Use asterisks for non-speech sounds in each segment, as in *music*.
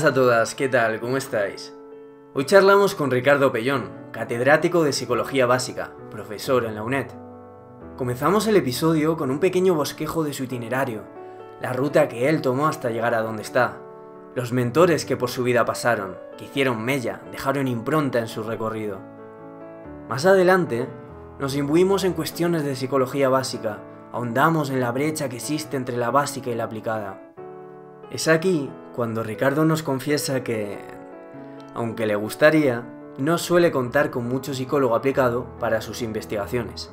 buenas a todas, ¿qué tal? ¿Cómo estáis? Hoy charlamos con Ricardo Pellón, catedrático de Psicología Básica, profesor en la UNED. Comenzamos el episodio con un pequeño bosquejo de su itinerario, la ruta que él tomó hasta llegar a donde está, los mentores que por su vida pasaron, que hicieron mella, dejaron impronta en su recorrido. Más adelante, nos imbuimos en cuestiones de psicología básica, ahondamos en la brecha que existe entre la básica y la aplicada. Es aquí cuando Ricardo nos confiesa que, aunque le gustaría, no suele contar con mucho psicólogo aplicado para sus investigaciones.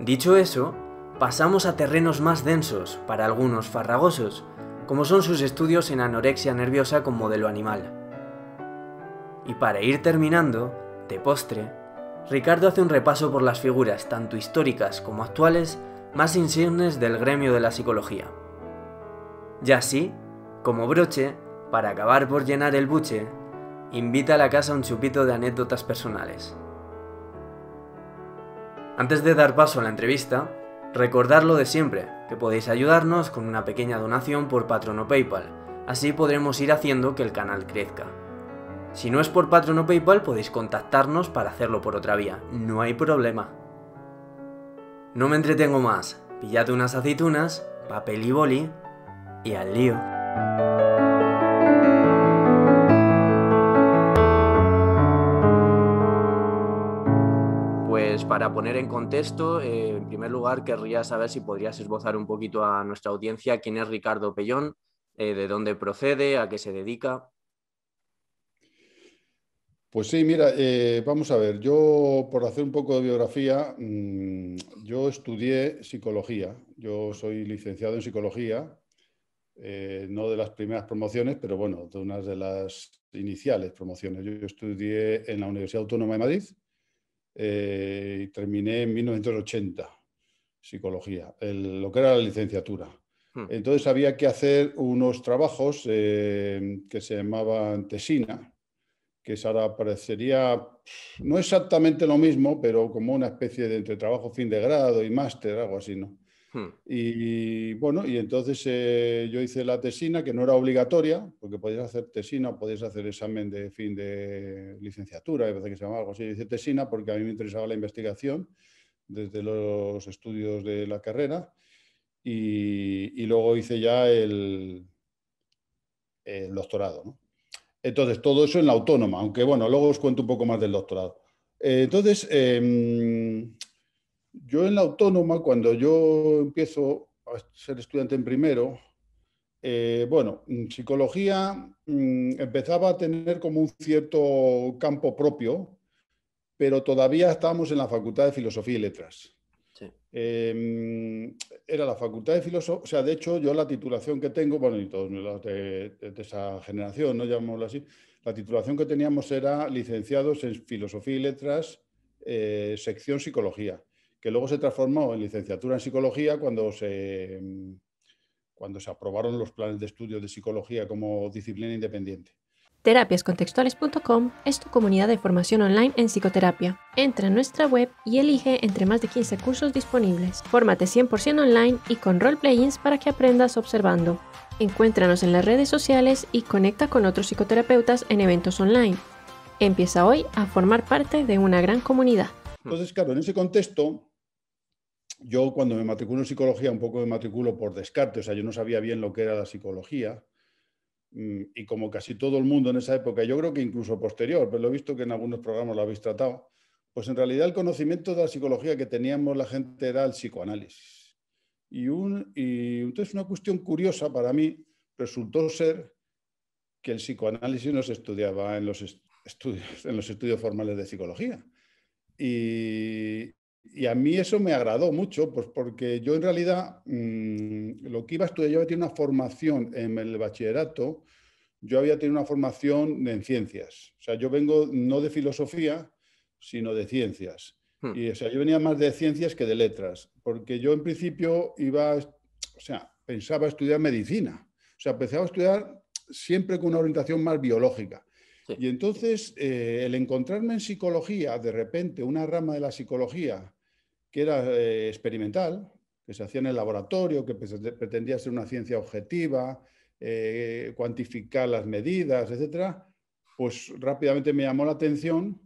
Dicho eso, pasamos a terrenos más densos, para algunos farragosos, como son sus estudios en anorexia nerviosa con modelo animal. Y para ir terminando, de postre, Ricardo hace un repaso por las figuras, tanto históricas como actuales, más insignes del gremio de la psicología. Y así, como broche, para acabar por llenar el buche, invita a la casa un chupito de anécdotas personales. Antes de dar paso a la entrevista, recordad lo de siempre, que podéis ayudarnos con una pequeña donación por Patreon o PayPal, así podremos ir haciendo que el canal crezca. Si no es por Patreon o PayPal, podéis contactarnos para hacerlo por otra vía, no hay problema. No me entretengo más, pillad unas aceitunas, papel y boli, y al lío. Pues para poner en contexto, eh, en primer lugar querría saber si podrías esbozar un poquito a nuestra audiencia quién es Ricardo Pellón, eh, de dónde procede, a qué se dedica. Pues sí, mira, eh, vamos a ver, yo por hacer un poco de biografía, mm, yo estudié psicología, yo soy licenciado en psicología eh, no de las primeras promociones, pero bueno, de unas de las iniciales promociones. Yo estudié en la Universidad Autónoma de Madrid eh, y terminé en 1980 psicología, lo que era la licenciatura. Hmm. Entonces había que hacer unos trabajos eh, que se llamaban tesina, que ahora parecería no exactamente lo mismo, pero como una especie de entre trabajo fin de grado y máster, algo así, ¿no? Hmm. Y bueno, y entonces eh, yo hice la tesina, que no era obligatoria, porque podías hacer tesina o podías hacer examen de fin de licenciatura, parece que se llamaba algo así. Yo hice tesina porque a mí me interesaba la investigación desde los estudios de la carrera. Y, luego hice ya el, doctorado. Entonces, todo eso en la autónoma, aunque bueno, luego os cuento un poco más del doctorado. Eh, entonces, em, yo en la autónoma, cuando yo empiezo a ser estudiante en primero, eh, bueno, psicología mm, empezaba a tener como un cierto campo propio, pero todavía estábamos en la Facultad de Filosofía y Letras. Em, era la Facultad de Filosofía, o sea, de hecho yo la titulación que tengo, bueno, y todos los de, esa generación, no llamémoslo así, la titulación que teníamos era licenciados en Filosofía y Letras, eh, sección Psicología que luego se transformó en licenciatura en psicología cuando se, mm, cuando se aprobaron los planes de estudio de psicología como disciplina independiente. Terapiascontextuales.com es tu comunidad de formación online en psicoterapia. Entra en nuestra web y elige entre más de 15 cursos disponibles. Fórmate 100% online y con roleplayings para que aprendas observando. Encuéntranos en las redes sociales y conecta con otros psicoterapeutas en eventos online. Empieza hoy a formar parte de una gran comunidad. Hmm. Entonces, claro, en ese contexto, yo cuando me matriculo en psicología, un poco me matriculo por descarte, o sea, yo no sabía bien lo que era la psicología. Mm, y como casi todo el mundo en esa época, yo creo que incluso posterior, pero lo he visto que en algunos programas lo habéis tratado, pues en realidad el conocimiento de la psicología que teníamos la gente era el psicoanálisis. Y, un, y entonces una cuestión curiosa para mí resultó ser que el psicoanálisis no se estudiaba en los, estudios, en los estudios formales de psicología. Y, y a mí eso me agradó mucho, pues porque yo en realidad mm, lo que iba a estudiar, yo había tenido una formación en el bachillerato, yo había tenido una formación en ciencias. O sea, yo vengo no de filosofía, sino de ciencias. Hmm. Y o sea, yo venía más de ciencias que de letras, porque yo en principio iba, o sea, pensaba estudiar medicina. O sea, empezaba a estudiar siempre con una orientación más biológica. Y entonces, eh, el encontrarme en psicología, de repente, una rama de la psicología que era eh, experimental, que se hacía en el laboratorio, que pretendía ser una ciencia objetiva, eh, cuantificar las medidas, etc., pues rápidamente me llamó la atención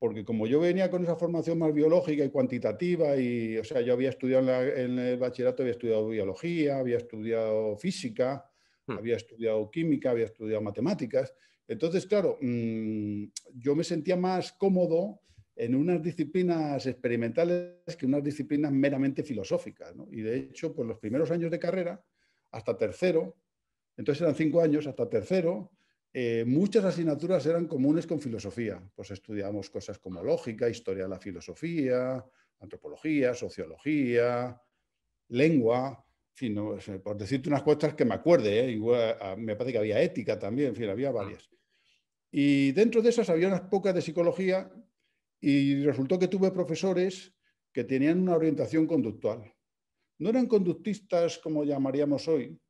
porque como yo venía con esa formación más biológica y cuantitativa, y, o sea, yo había estudiado en, el bachillerato, había estudiado biología, había estudiado física, hmm. había estudiado química, había estudiado matemáticas. Entonces, claro, mm, yo me sentía más cómodo en unas disciplinas experimentales que unas disciplinas meramente filosóficas. ¿no? Y de hecho, pues los primeros años de carrera, hasta tercero, entonces eran cinco años, hasta tercero, eh, muchas asignaturas eran comunes con filosofía. Pues estudiábamos cosas como lógica, historia de la filosofía, antropología, sociología, lengua, en eh, por decirte unas cuestas que me acuerde, ¿eh? Igual, ah, me parece que había ética también, en fin, había ah. varias. Y dentro de esas había unas pocas de psicología y resultó que tuve profesores que tenían una orientación conductual. No eran conductistas como llamaríamos hoy,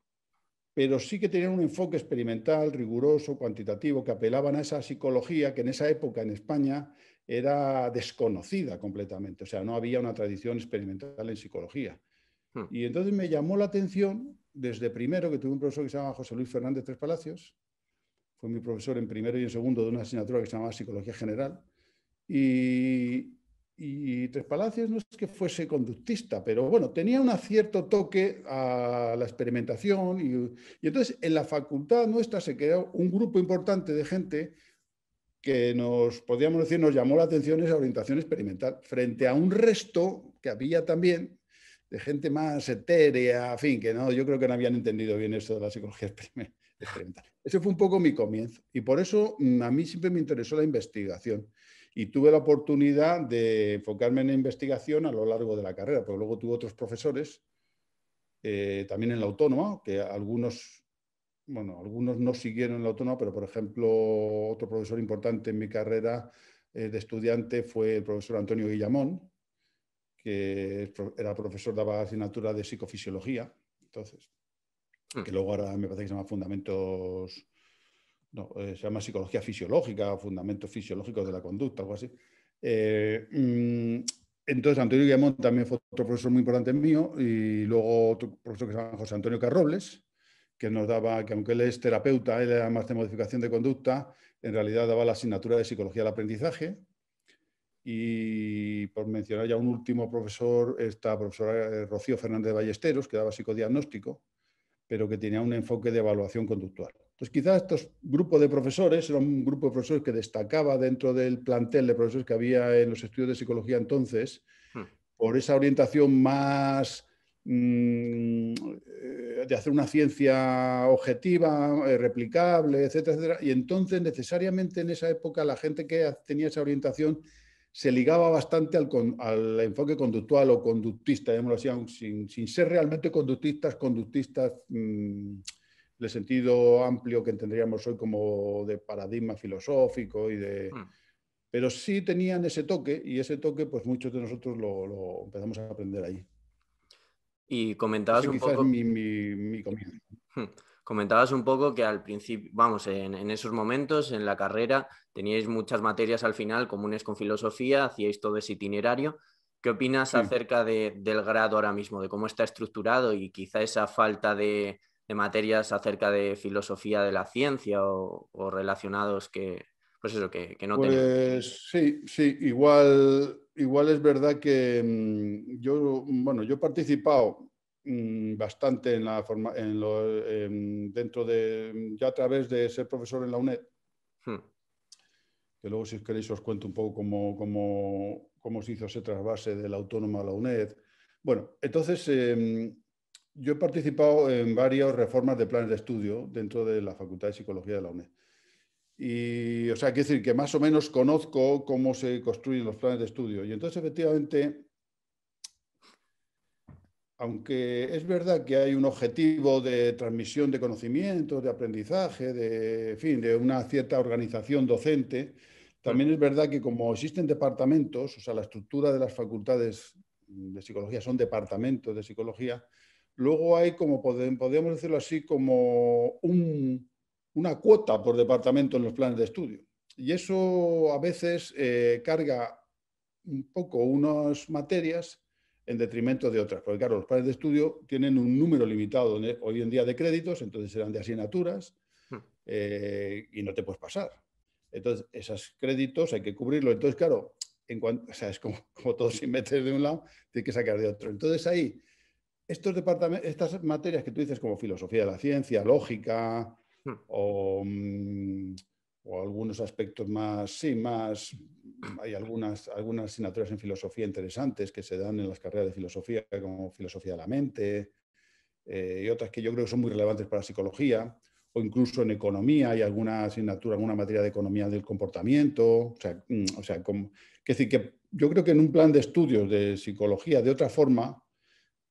pero sí que tenían un enfoque experimental, riguroso, cuantitativo, que apelaban a esa psicología que en esa época en España era desconocida completamente. O sea, no había una tradición experimental en psicología. Hmm. Y entonces me llamó la atención desde primero, que tuve un profesor que se llamaba José Luis Fernández Tres Palacios, fue mi profesor en primero y en segundo de una asignatura que se llamaba Psicología General, y, Tres Palacios no es que fuese conductista, pero bueno, tenía un cierto toque a la experimentación y, entonces en la facultad nuestra se creó un grupo importante de gente que nos, podríamos decir, nos llamó la atención esa orientación experimental, frente a un resto que había también de gente más etérea, en fin, que no, yo creo que no habían entendido bien esto de la psicología experimental. Ese fue un poco mi comienzo y por eso mm, a mí siempre me interesó la investigación y tuve la oportunidad de enfocarme en investigación a lo largo de la carrera, pero luego tuve otros profesores, eh, también en la autónoma, que algunos, bueno, algunos no siguieron en la autónoma, pero por ejemplo, otro profesor importante en mi carrera eh, de estudiante fue el profesor Antonio Guillamón, que era profesor, de asignatura de psicofisiología, entonces, mm. que luego ahora me parece que se llama Fundamentos no, eh, se llama psicología fisiológica, fundamentos fisiológicos de la conducta, algo así. Eh, mm, entonces, Antonio Guillemón también fue otro profesor muy importante mío, y luego otro profesor que se llama José Antonio Carrobles, que nos daba, que aunque él es terapeuta, él era más de modificación de conducta, en realidad daba la asignatura de psicología del aprendizaje. Y por mencionar ya un último profesor, esta profesora eh, Rocío Fernández Ballesteros, que daba psicodiagnóstico, pero que tenía un enfoque de evaluación conductual. Entonces, pues quizás estos grupos de profesores, era un grupo de profesores que destacaba dentro del plantel de profesores que había en los estudios de psicología entonces, hmm. por esa orientación más mm, eh, de hacer una ciencia objetiva, eh, replicable, etcétera, etcétera. Y entonces, necesariamente en esa época, la gente que tenía esa orientación se ligaba bastante al, enfoque conductual o conductista, digamos así, sin, ser realmente conductistas, conductistas. Mm, el sentido amplio que tendríamos hoy como de paradigma filosófico y de... Hmm. Pero sí tenían ese toque y ese toque pues muchos de nosotros lo, empezamos a aprender allí. Y comentabas un poco... mi, hmm. comentabas un poco que al principio, vamos, en, esos momentos, en la carrera, teníais muchas materias al final comunes con filosofía, hacíais todo ese itinerario. ¿Qué opinas acerca del grado ahora mismo, de cómo está estructurado y quizá esa falta de, de materias acerca de filosofía de la ciencia o, relacionados que, pues eso, que, que no pues, Sí, sí, igual, igual es verdad que mm, yo, bueno, yo he participado mm, bastante en la forma, em, dentro de, ya a través de ser profesor en la UNED, hmm. que luego si queréis os cuento un poco cómo, se hizo ese trasvase de la autónoma a la UNED. Bueno, entonces... Em, yo he participado en varias reformas de planes de estudio dentro de la Facultad de Psicología de la UNED. Y, o sea, quiero decir que más o menos conozco cómo se construyen los planes de estudio. Y entonces, efectivamente, aunque es verdad que hay un objetivo de transmisión de conocimientos, de aprendizaje, de, fin, de una cierta organización docente, también es verdad que como existen departamentos, o sea, la estructura de las facultades de psicología son departamentos de psicología, Luego hay, como podríamos decirlo así, como una cuota por departamento en los planes de estudio. Y eso a veces eh, carga un poco unas materias en detrimento de otras. Porque claro, los planes de estudio tienen un número limitado hoy en día de créditos, entonces eran de asignaturas hmm. eh, y no te puedes pasar. Entonces, esos créditos hay que cubrirlo. Entonces, claro, en cuanto, o sea, es como, como todo sin meter de un lado, tienes que sacar de otro. Entonces ahí estas materias que tú dices como filosofía de la ciencia, lógica hmm. mm, o, algunos aspectos más, sí, más, hay algunas, algunas asignaturas en filosofía interesantes que se dan en las carreras de filosofía, como filosofía de la mente, eh, y otras que yo creo que son muy relevantes para psicología, o incluso en economía hay alguna asignatura, alguna materia de economía del comportamiento, o sea, mm, como, que decir, que yo creo que en un plan de estudios de psicología de otra forma,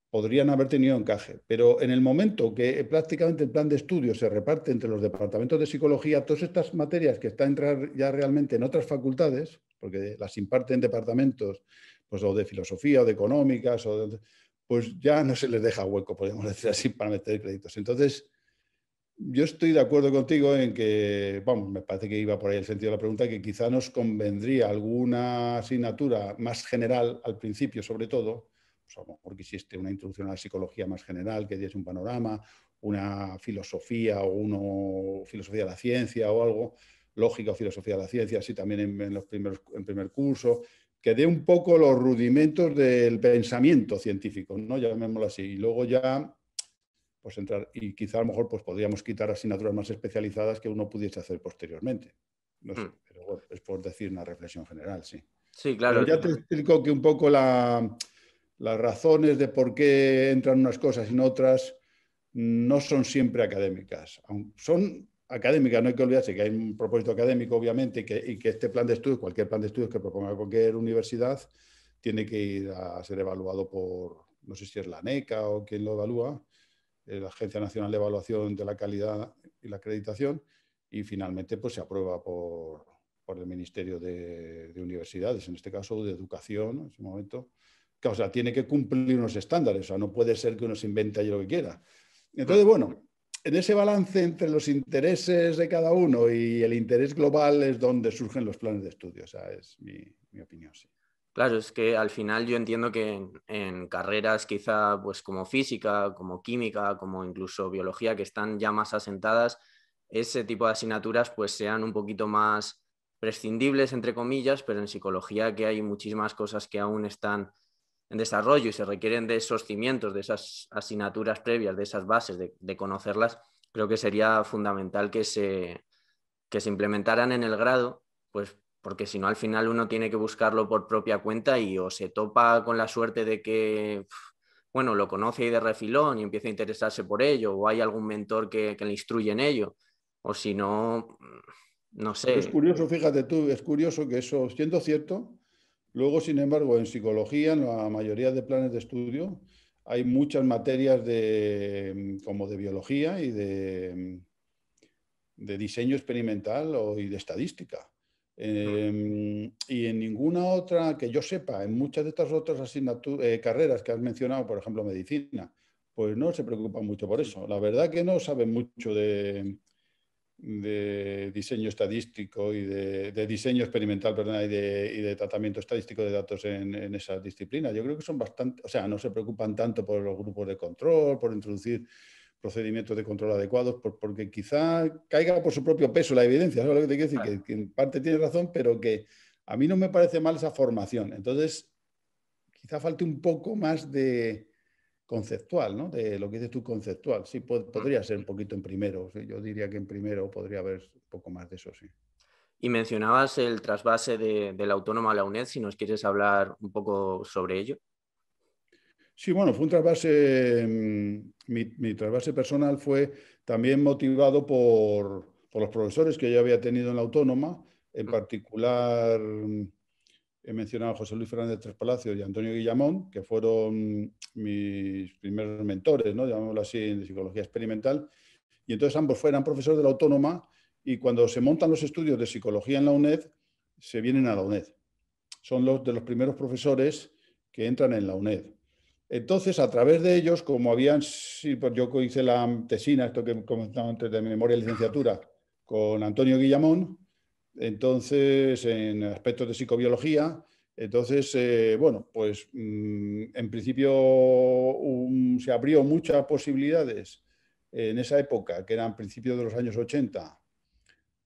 podrían haber tenido encaje, pero en el momento que eh, prácticamente el plan de estudio se reparte entre los departamentos de psicología, todas estas materias que están ya realmente en otras facultades, porque las imparten departamentos pues, o de filosofía o de económicas, pues ya no se les deja hueco, podemos decir así, para meter créditos. Entonces, yo estoy de acuerdo contigo en que, vamos, me parece que iba por ahí el sentido de la pregunta, que quizá nos convendría alguna asignatura más general al principio, sobre todo, porque a lo mejor una introducción a la psicología más general, que diese un panorama, una filosofía o una filosofía de la ciencia o algo, lógica o filosofía de la ciencia, así también en, los primeros, en primer curso, que dé un poco los rudimentos del pensamiento científico, ¿no? llamémoslo así. Y luego ya, pues entrar, y quizá a lo mejor pues podríamos quitar asignaturas más especializadas que uno pudiese hacer posteriormente. No sé, hmm. pero bueno, es por decir una reflexión general, sí. Sí, claro. ya te explico que un poco la, las razones de por qué entran unas cosas y no otras no son siempre académicas. Son académicas, no hay que olvidarse que hay un propósito académico, obviamente, y que, este plan de estudios, cualquier plan de estudios que proponga cualquier universidad, tiene que ir a ser evaluado por, no sé si es la NECA o quien lo evalúa, eh, la Agencia Nacional de Evaluación de la Calidad y la Acreditación, y finalmente pues, se aprueba por, por el Ministerio de, de, Universidades, en este caso de Educación, en ese momento, o sea, tiene que cumplir unos estándares, o sea, no puede ser que uno se invente allí lo que quiera. Entonces, bueno, en ese balance entre los intereses de cada uno y el interés global es donde surgen los planes de estudio, o sea, es mi, opinión, Claro, es que al final yo entiendo que en, en, carreras quizá pues como física, como química, como incluso biología, que están ya más asentadas, ese tipo de asignaturas pues sean un poquito más prescindibles, entre comillas, pero en psicología que hay muchísimas cosas que aún están en desarrollo y se requieren de esos cimientos, de esas asignaturas previas, de esas bases, de, conocerlas, creo que sería fundamental que se, se implementaran en el grado, pues porque si no al final uno tiene que buscarlo por propia cuenta y o se topa con la suerte de que, bueno, lo conoce y de refilón y empieza a interesarse por ello, o hay algún mentor que, que le instruye en ello, o si no, mm, no sé. Es curioso, fíjate tú, es curioso que eso, siendo cierto, Luego, sin embargo, en psicología, en la mayoría de planes de estudio, hay muchas materias de, como de biología y de, de diseño experimental o, y de estadística. Em, y en ninguna otra, que yo sepa, en muchas de estas otras eh, carreras que has mencionado, por ejemplo, medicina, pues no se preocupan mucho por eso. La verdad que no saben mucho de, de diseño estadístico y de, diseño experimental, y de, tratamiento estadístico de datos en, esa disciplina, Yo creo que son bastante, o sea, no se preocupan tanto por los grupos de control, por introducir procedimientos de control adecuados, porque quizá caiga por su propio peso la evidencia, es lo que te quiero decir? que, en parte tiene razón, pero que a mí no me parece mal esa formación. Entonces, quizá falte un poco más de, conceptual, ¿no? De lo que dices tú conceptual. Sí, podría ser un poquito en primero. Yo diría que en primero podría haber un poco más de eso, sí. Y mencionabas el trasvase de, la Autónoma a la UNED, si nos quieres hablar un poco sobre ello. Sí, bueno, fue un trasvase, mm, mi, trasvase personal fue también motivado por, por, los profesores que yo había tenido en la autónoma, en particular mm, he mencionado a José Luis Fernández Tres Palacios y Antonio Guillamón, que fueron mis primeros mentores, ¿no? llamémoslo así, en psicología experimental. Y entonces ambos fueron profesores de la Autónoma y cuando se montan los estudios de psicología en la UNED, se vienen a la UNED. Son los de los primeros profesores que entran en la UNED. Entonces, a través de ellos, como habían, pues yo hice la tesina, esto que comentaba antes de mi memoria de licenciatura, con Antonio Guillamón, entonces, en aspectos de psicobiología, entonces, eh, bueno, pues mm, en principio se abrió muchas posibilidades en esa época, que eran principios de los años 80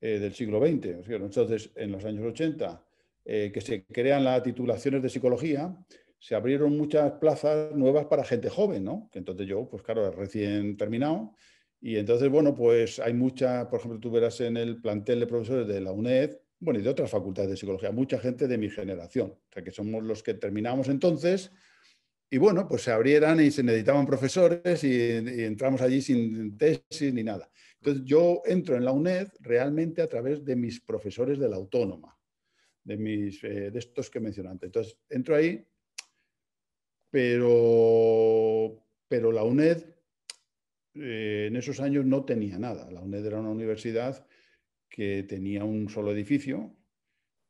eh, del siglo XX. Entonces, en los años 80, eh, que se crean las titulaciones de psicología, se abrieron muchas plazas nuevas para gente joven, ¿no? Entonces yo, pues claro, recién terminado, y entonces, bueno, pues hay mucha, por ejemplo, tú verás en el plantel de profesores de la UNED, bueno, y de otras facultades de psicología, mucha gente de mi generación, o sea, que somos los que terminamos entonces. Y bueno, pues se abrieran y se necesitaban profesores y, entramos allí sin tesis ni nada. Entonces yo entro en la UNED realmente a través de mis profesores de la autónoma, de, mis, eh, de estos que mencionante antes. Entonces entro ahí, pero, pero la UNED eh, en esos años no tenía nada. La UNED era una universidad que tenía un solo edificio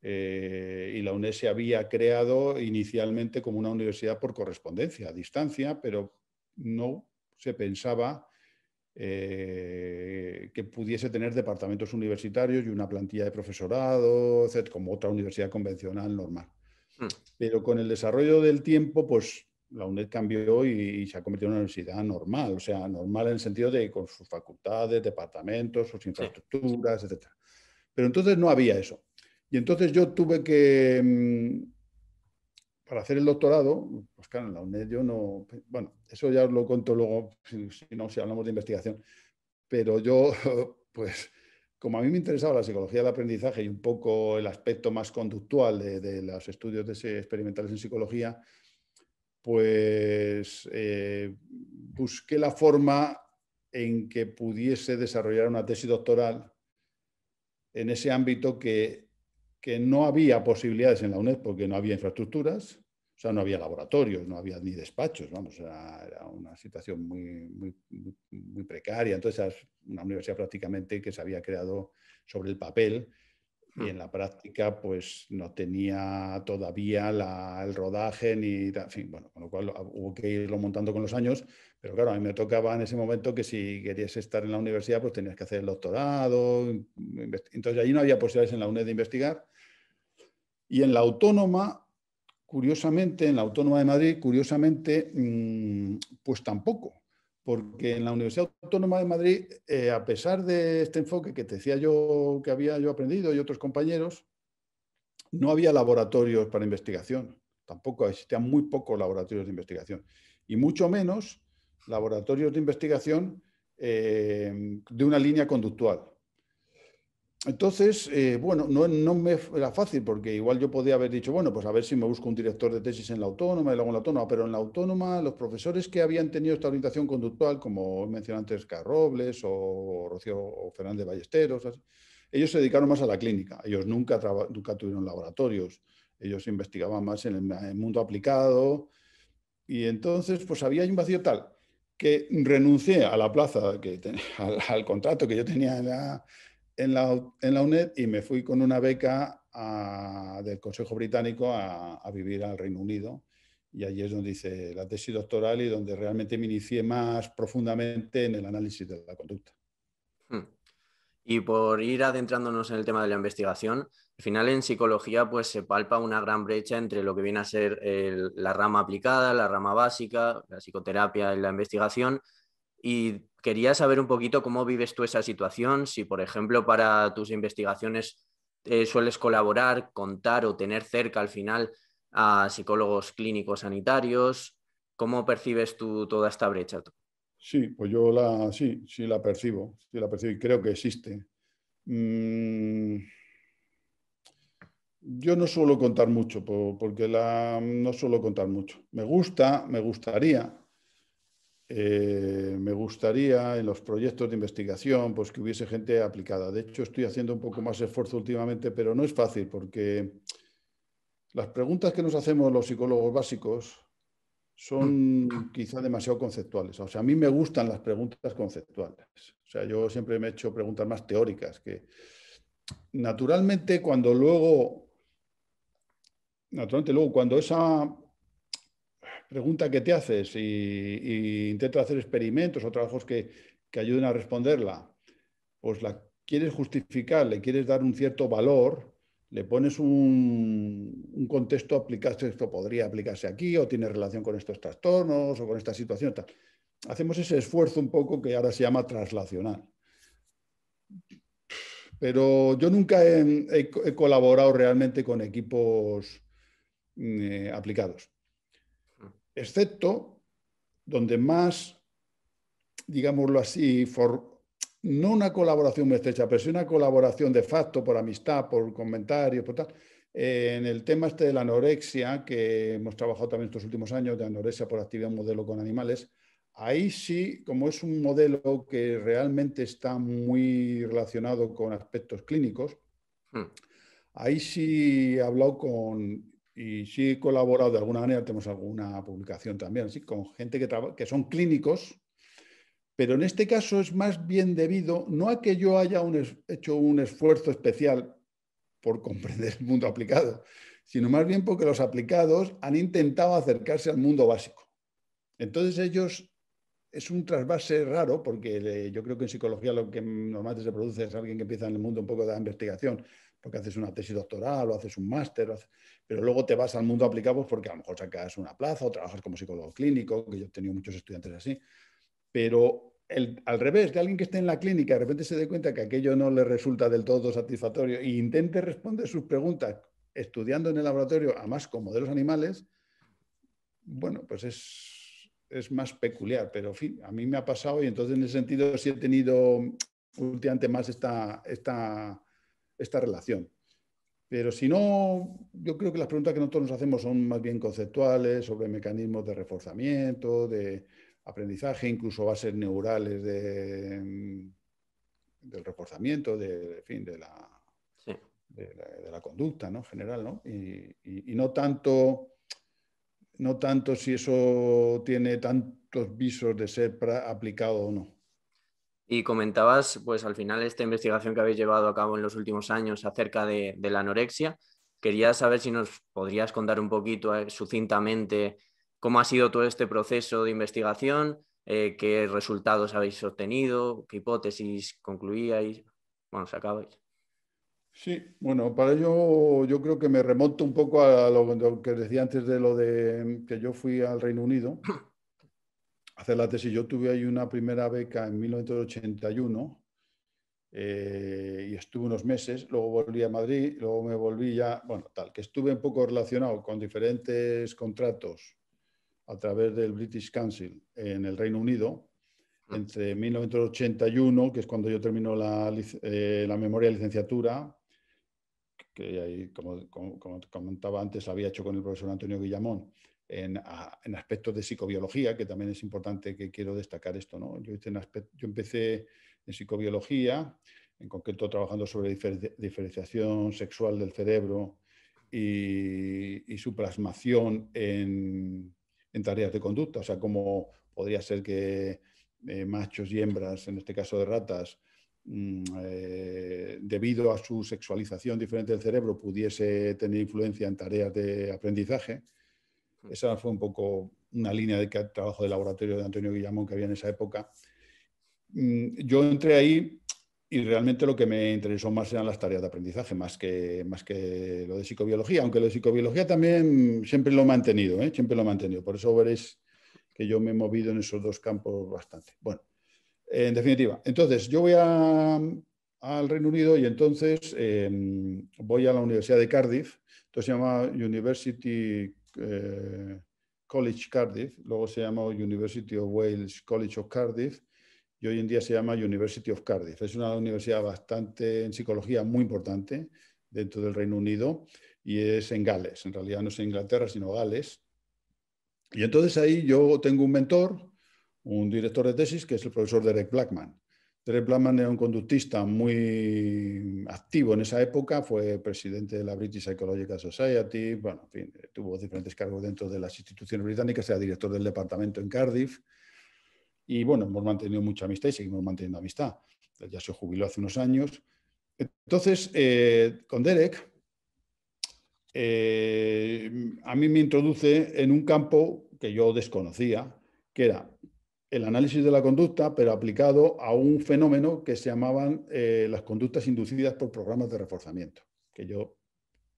eh, y la UNED se había creado inicialmente como una universidad por correspondencia, a distancia, pero no se pensaba eh, que pudiese tener departamentos universitarios y una plantilla de profesorado, etc., como otra universidad convencional normal. Hmm. Pero con el desarrollo del tiempo, pues la UNED cambió y, se ha convertido en una universidad normal, o sea, normal en el sentido de con sus facultades, departamentos, sus infraestructuras, etc. Pero entonces no había eso. Y entonces yo tuve que, mm, para hacer el doctorado, pues claro, en la UNED yo no, bueno, eso ya os lo cuento luego, si, no, si hablamos de investigación, pero yo, *laughs* pues, como a mí me interesaba la psicología del aprendizaje y un poco el aspecto más conductual de, los estudios de, experimentales en psicología, pues eh, busqué la forma en que pudiese desarrollar una tesis doctoral en ese ámbito que, no había posibilidades en la UNED porque no había infraestructuras, o sea, no había laboratorios, no había ni despachos, vamos, era, una situación muy, muy, muy precaria. Entonces, una universidad prácticamente que se había creado sobre el papel y mm. en la práctica pues no tenía todavía el rodaje ni en fin, bueno, con lo cual ah, hubo que irlo montando con los años, pero claro, a mí me tocaba en ese momento que si querías estar en la universidad pues tenías que hacer el doctorado, entonces allí no había posibilidades en la UNED de investigar y en la autónoma, curiosamente, en la autónoma de Madrid, curiosamente, mm, pues tampoco porque en la Universidad Autónoma de Madrid, eh, a pesar de este enfoque que te decía yo que había yo aprendido y otros compañeros, no había laboratorios para investigación, tampoco existían muy pocos laboratorios de investigación, y mucho menos laboratorios de investigación eh, de una línea conductual. Entonces, eh, bueno, no, no, me era fácil porque igual yo podía haber dicho, bueno, pues a ver si me busco un director de tesis en la autónoma y luego en la autónoma, pero en la autónoma los profesores que habían tenido esta orientación conductual, como mencioné antes, Carrobles o Rocío o Fernández Ballesteros, ellos se dedicaron más a la clínica, ellos nunca, nunca tuvieron laboratorios, ellos investigaban más en el, mundo aplicado y entonces pues había un vacío tal que renuncié a la plaza, que *laughs* al, contrato que yo tenía en la en la, UNED y me fui con una beca ah, del Consejo Británico a, vivir al Reino Unido. Y allí es donde hice la tesis doctoral y donde realmente me inicié más profundamente en el análisis de la conducta. Hmm. Y por ir adentrándonos en el tema de la investigación, al final en psicología pues se palpa una gran brecha entre lo que viene a ser la rama aplicada, la rama básica, la psicoterapia y la investigación, y quería saber un poquito cómo vives tú esa situación, si por ejemplo para tus investigaciones eh, sueles colaborar, contar o tener cerca al final a psicólogos clínicos sanitarios, ¿cómo percibes tú toda esta brecha? Sí, pues yo la, sí, sí la percibo, sí la y creo que existe. Mm. Yo no suelo contar mucho, porque no suelo contar mucho. Me gusta, me gustaría, eh, me gustaría en los proyectos de investigación pues que hubiese gente aplicada. De hecho, estoy haciendo un poco más esfuerzo últimamente, pero no es fácil porque las preguntas que nos hacemos los psicólogos básicos son quizá demasiado conceptuales. O sea, a mí me gustan las preguntas conceptuales. O sea, yo siempre me he hecho preguntas más teóricas que naturalmente cuando luego naturalmente luego cuando esa pregunta que te haces y, y intento hacer experimentos o trabajos que, ayuden a responderla, pues la quieres justificar, le quieres dar un cierto valor, le pones un, contexto, aplicarse esto podría aplicarse aquí, o tiene relación con estos trastornos, o con esta situación. Hacemos ese esfuerzo un poco que ahora se llama traslacional. Pero yo nunca he, colaborado realmente con equipos eh, aplicados excepto donde más, digámoslo así, no una colaboración muy estrecha, pero sí una colaboración de facto por amistad, por comentarios, por tal. Eh, en el tema este de la anorexia, que hemos trabajado también estos últimos años, de anorexia por actividad modelo con animales, ahí sí, como es un modelo que realmente está muy relacionado con aspectos clínicos, hmm. ahí sí he hablado con, y sí he colaborado de alguna manera, tenemos alguna publicación también, ¿sí? con gente que, que son clínicos, pero en este caso es más bien debido no a que yo haya hecho un esfuerzo especial por comprender el mundo aplicado, sino más bien porque los aplicados han intentado acercarse al mundo básico. Entonces ellos es un trasvase raro porque yo creo que en psicología lo que normalmente se produce es alguien que empieza en el mundo un poco de la investigación, porque haces una tesis doctoral o haces un máster, pero luego te vas al mundo aplicado pues, porque a lo mejor sacas una plaza o trabajas como psicólogo clínico, que yo he tenido muchos estudiantes así. Pero al revés, que alguien que esté en la clínica de repente se dé cuenta que aquello no le resulta del todo satisfactorio e intente responder sus preguntas estudiando en el laboratorio, además de los animales, bueno, pues es, es más peculiar, pero en fin, a mí me ha pasado y entonces en ese sentido sí he tenido últimamente más esta, esta esta relación. Pero si no, yo creo que las preguntas que nosotros nos hacemos son más bien conceptuales, sobre mecanismos de reforzamiento, de aprendizaje, incluso bases neurales mm, del reforzamiento, de, fin, de la, conducta general, ¿no? Y, y, no, tanto, no tanto si eso tiene tantos visos de ser aplicado o no. Y comentabas, pues al final, esta investigación que habéis llevado a cabo en los últimos años acerca de, la anorexia. Quería saber si nos podrías contar un poquito eh, sucintamente cómo ha sido todo este proceso de investigación, eh, qué resultados habéis obtenido, qué hipótesis concluíais, bueno, sacabais. Sí, bueno, para ello yo creo que me remonto un poco a lo que decía antes de lo de que yo fui al Reino Unido. *clears throat* hacer la tesis. Yo tuve ahí una primera beca en 1981 eh, y estuve unos meses, luego volví a Madrid, luego me volví ya, bueno, tal, que estuve un poco relacionado con diferentes contratos a través del British Council en el Reino Unido mm. entre 1981, que es cuando yo termino la, eh, la memoria de licenciatura, que ahí, como, como, comentaba antes, había hecho con el profesor Antonio Guillamón, en, aspectos de psicobiología, que también es importante que quiero destacar esto. Yo, empecé en psicobiología, en concreto trabajando sobre diferenciación sexual del cerebro y, su plasmación en, tareas de conducta, o sea, cómo podría ser que eh, machos y hembras, en este caso de ratas, mm, eh, debido a su sexualización diferente del cerebro, pudiese tener influencia en tareas de aprendizaje esa fue un poco una línea de trabajo de laboratorio de Antonio Guillamón que había en esa época. Mm, yo entré ahí y realmente lo que me interesó más eran las tareas de aprendizaje, más que, más que lo de psicobiología, aunque lo de psicobiología también siempre lo he mantenido, ¿eh? siempre lo he mantenido. Por eso veréis que yo me he movido en esos dos campos bastante. Bueno, eh, en definitiva, entonces yo voy al Reino Unido y entonces em, voy a la Universidad de Cardiff, entonces se llama University eh, College Cardiff, luego se llamó University of Wales College of Cardiff y hoy en día se llama University of Cardiff. Es una universidad bastante en psicología muy importante dentro del Reino Unido y es en Gales, en realidad no es en Inglaterra, sino Gales. Y entonces ahí yo tengo un mentor, un director de tesis, que es el profesor Derek Blackman. Derek Blackman era un conductista muy activo en esa época, fue presidente de la British Psychological Society, bueno, en fin, tuvo diferentes cargos dentro de las instituciones británicas, era director del departamento en Cardiff. Y bueno, hemos mantenido mucha amistad y seguimos manteniendo amistad. Ya se jubiló hace unos años. Entonces, eh, con Derek, eh, a mí me introduce en un campo que yo desconocía, que era el análisis de la conducta, pero aplicado a un fenómeno que se llamaban eh, las conductas inducidas por programas de reforzamiento, que yo,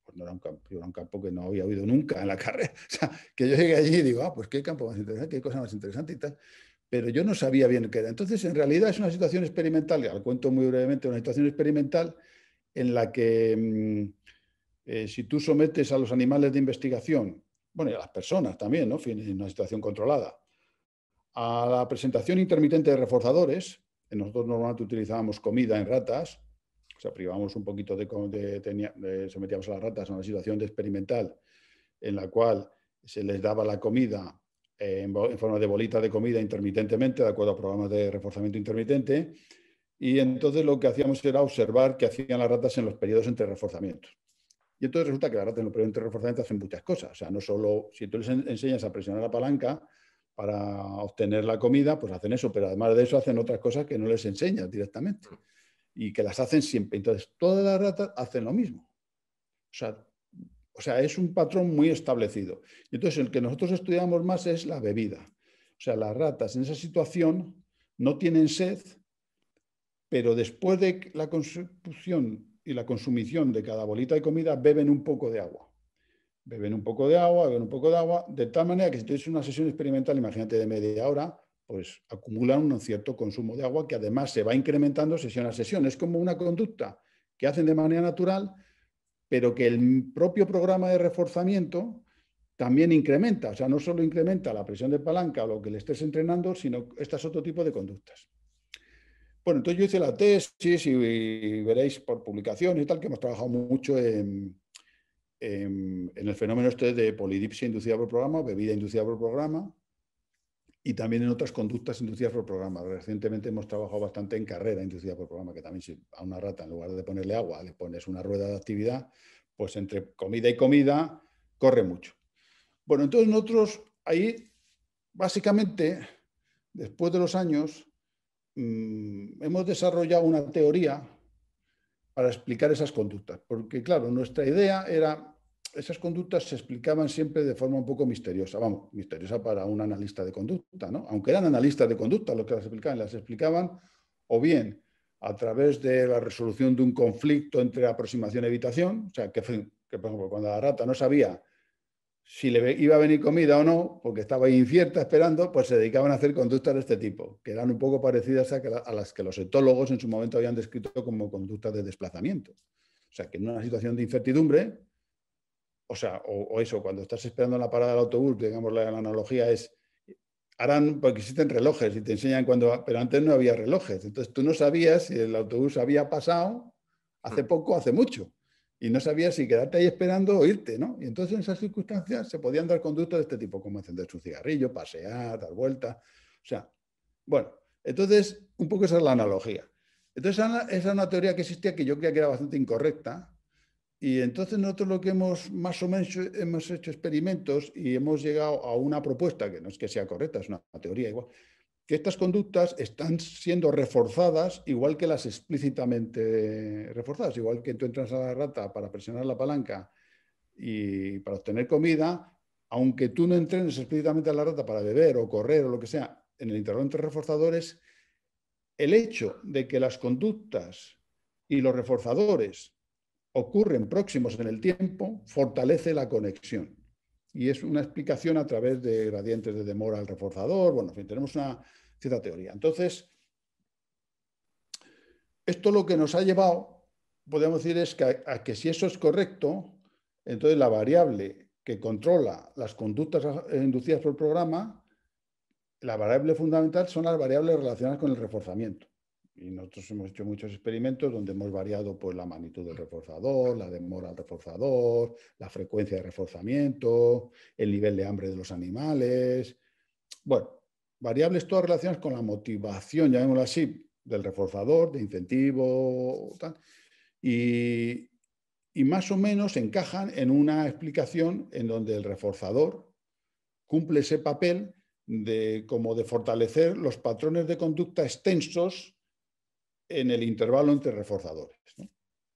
pues, no era un campo, era un campo que no había oído nunca en la *laughs* carrera, o sea, que yo llegué allí y digo, ah, pues qué campo más interesante, qué cosa más interesante y tal, pero yo no sabía bien qué era. Entonces, en realidad es una situación experimental, y al cuento muy brevemente, una situación experimental en la que mm, eh, si tú sometes a los animales de investigación, bueno, y a las personas también, ¿no? En una situación controlada, a la presentación intermitente de reforzadores, nosotros normalmente utilizábamos comida en ratas, o sea, privábamos un poquito de, de, metíamos sometíamos a las ratas a una situación experimental en la cual se les daba la comida eh, en, forma de bolita de comida intermitentemente, de acuerdo a programas de reforzamiento intermitente, y entonces lo que hacíamos era observar qué hacían las ratas en los periodos entre reforzamientos. Y entonces resulta que las ratas en los periodos entre reforzamientos hacen muchas cosas, o sea, no solo si tú les enseñas a presionar la palanca, para obtener la comida, pues hacen eso, pero además de eso hacen otras cosas que no les enseñan directamente mm. y que las hacen siempre. Entonces, todas las ratas hacen lo mismo. O sea, o sea, es un patrón muy establecido. Entonces, el que nosotros estudiamos más es la bebida. O sea, las ratas en esa situación no tienen sed, pero después de la construcción y la consumición de cada bolita de comida, beben un poco de agua beben un poco de agua, beben un poco de agua, de tal manera que si tienes una sesión experimental, imagínate de media hora, pues acumulan un cierto consumo de agua que además se va incrementando sesión a sesión. Es como una conducta que hacen de manera natural, pero que el propio programa de reforzamiento también incrementa, o sea, no solo incrementa la presión de palanca o lo que le estés entrenando, sino estas otro tipo de conductas. Bueno, entonces yo hice la tesis y, veréis por publicaciones y tal, que hemos trabajado mucho en, Em, en, el fenómeno este de polidipsia inducida por programa, bebida inducida por programa, y también en otras conductas inducidas por programa. Recientemente hemos trabajado bastante en carrera inducida por programa, que también si a una rata en lugar de ponerle agua le pones una rueda de actividad, pues entre comida y comida corre mucho. Bueno, entonces nosotros ahí básicamente, después de los años, mm, hemos desarrollado una teoría para explicar esas conductas. Porque, claro, nuestra idea era, esas conductas se explicaban siempre de forma un poco misteriosa, vamos, misteriosa para un analista de conducta, ¿no? Aunque eran analistas de conducta los que las explicaban, las explicaban o bien a través de la resolución de un conflicto entre aproximación y e evitación, o sea, que, que por ejemplo, cuando la rata no sabía si le iba a venir comida o no, porque estaba incierta esperando, pues se dedicaban a hacer conductas de este tipo, que eran un poco parecidas a, las que los etólogos en su momento habían descrito como conductas de desplazamiento. O sea, que en una situación de incertidumbre, o sea, o, eso, cuando estás esperando en la parada del autobús, digamos, la, la analogía es, harán, porque existen relojes y te enseñan cuando, pero antes no había relojes, entonces tú no sabías si el autobús había pasado hace mm. poco, hace mucho y no sabía si quedarte ahí esperando o irte, ¿no? Y entonces en esas circunstancias se podían dar conductas de este tipo, como encender su cigarrillo, pasear, dar vueltas, o sea, bueno, entonces un poco esa es la analogía. Entonces esa es una teoría que existía que yo creía que era bastante incorrecta, y entonces nosotros lo que hemos más o menos hemos hecho experimentos y hemos llegado a una propuesta, que no es que sea correcta, es una teoría igual, que estas conductas están siendo reforzadas igual que las explícitamente reforzadas, igual que tú entras a la rata para presionar la palanca y para obtener comida, aunque tú no entrenes explícitamente a la rata para beber o correr o lo que sea, en el intervalo entre reforzadores, el hecho de que las conductas y los reforzadores ocurren próximos en el tiempo fortalece la conexión y es una explicación a través de gradientes de demora al reforzador. Bueno, en fin, tenemos una cierta teoría. Entonces, esto lo que nos ha llevado, podemos decir, es que, a que si eso es correcto, entonces la variable que controla las conductas inducidas por el programa, la variable fundamental son las variables relacionadas con el reforzamiento. Y nosotros hemos hecho muchos experimentos donde hemos variado pues, la magnitud del reforzador, la demora al reforzador, la frecuencia de reforzamiento, el nivel de hambre de los animales. Bueno, variables todas relacionadas con la motivación, llamémoslo así, del reforzador, de incentivo, Y, más o menos encajan en una explicación en donde el reforzador cumple ese papel de como de fortalecer los patrones de conducta extensos en el intervalo entre reforzadores.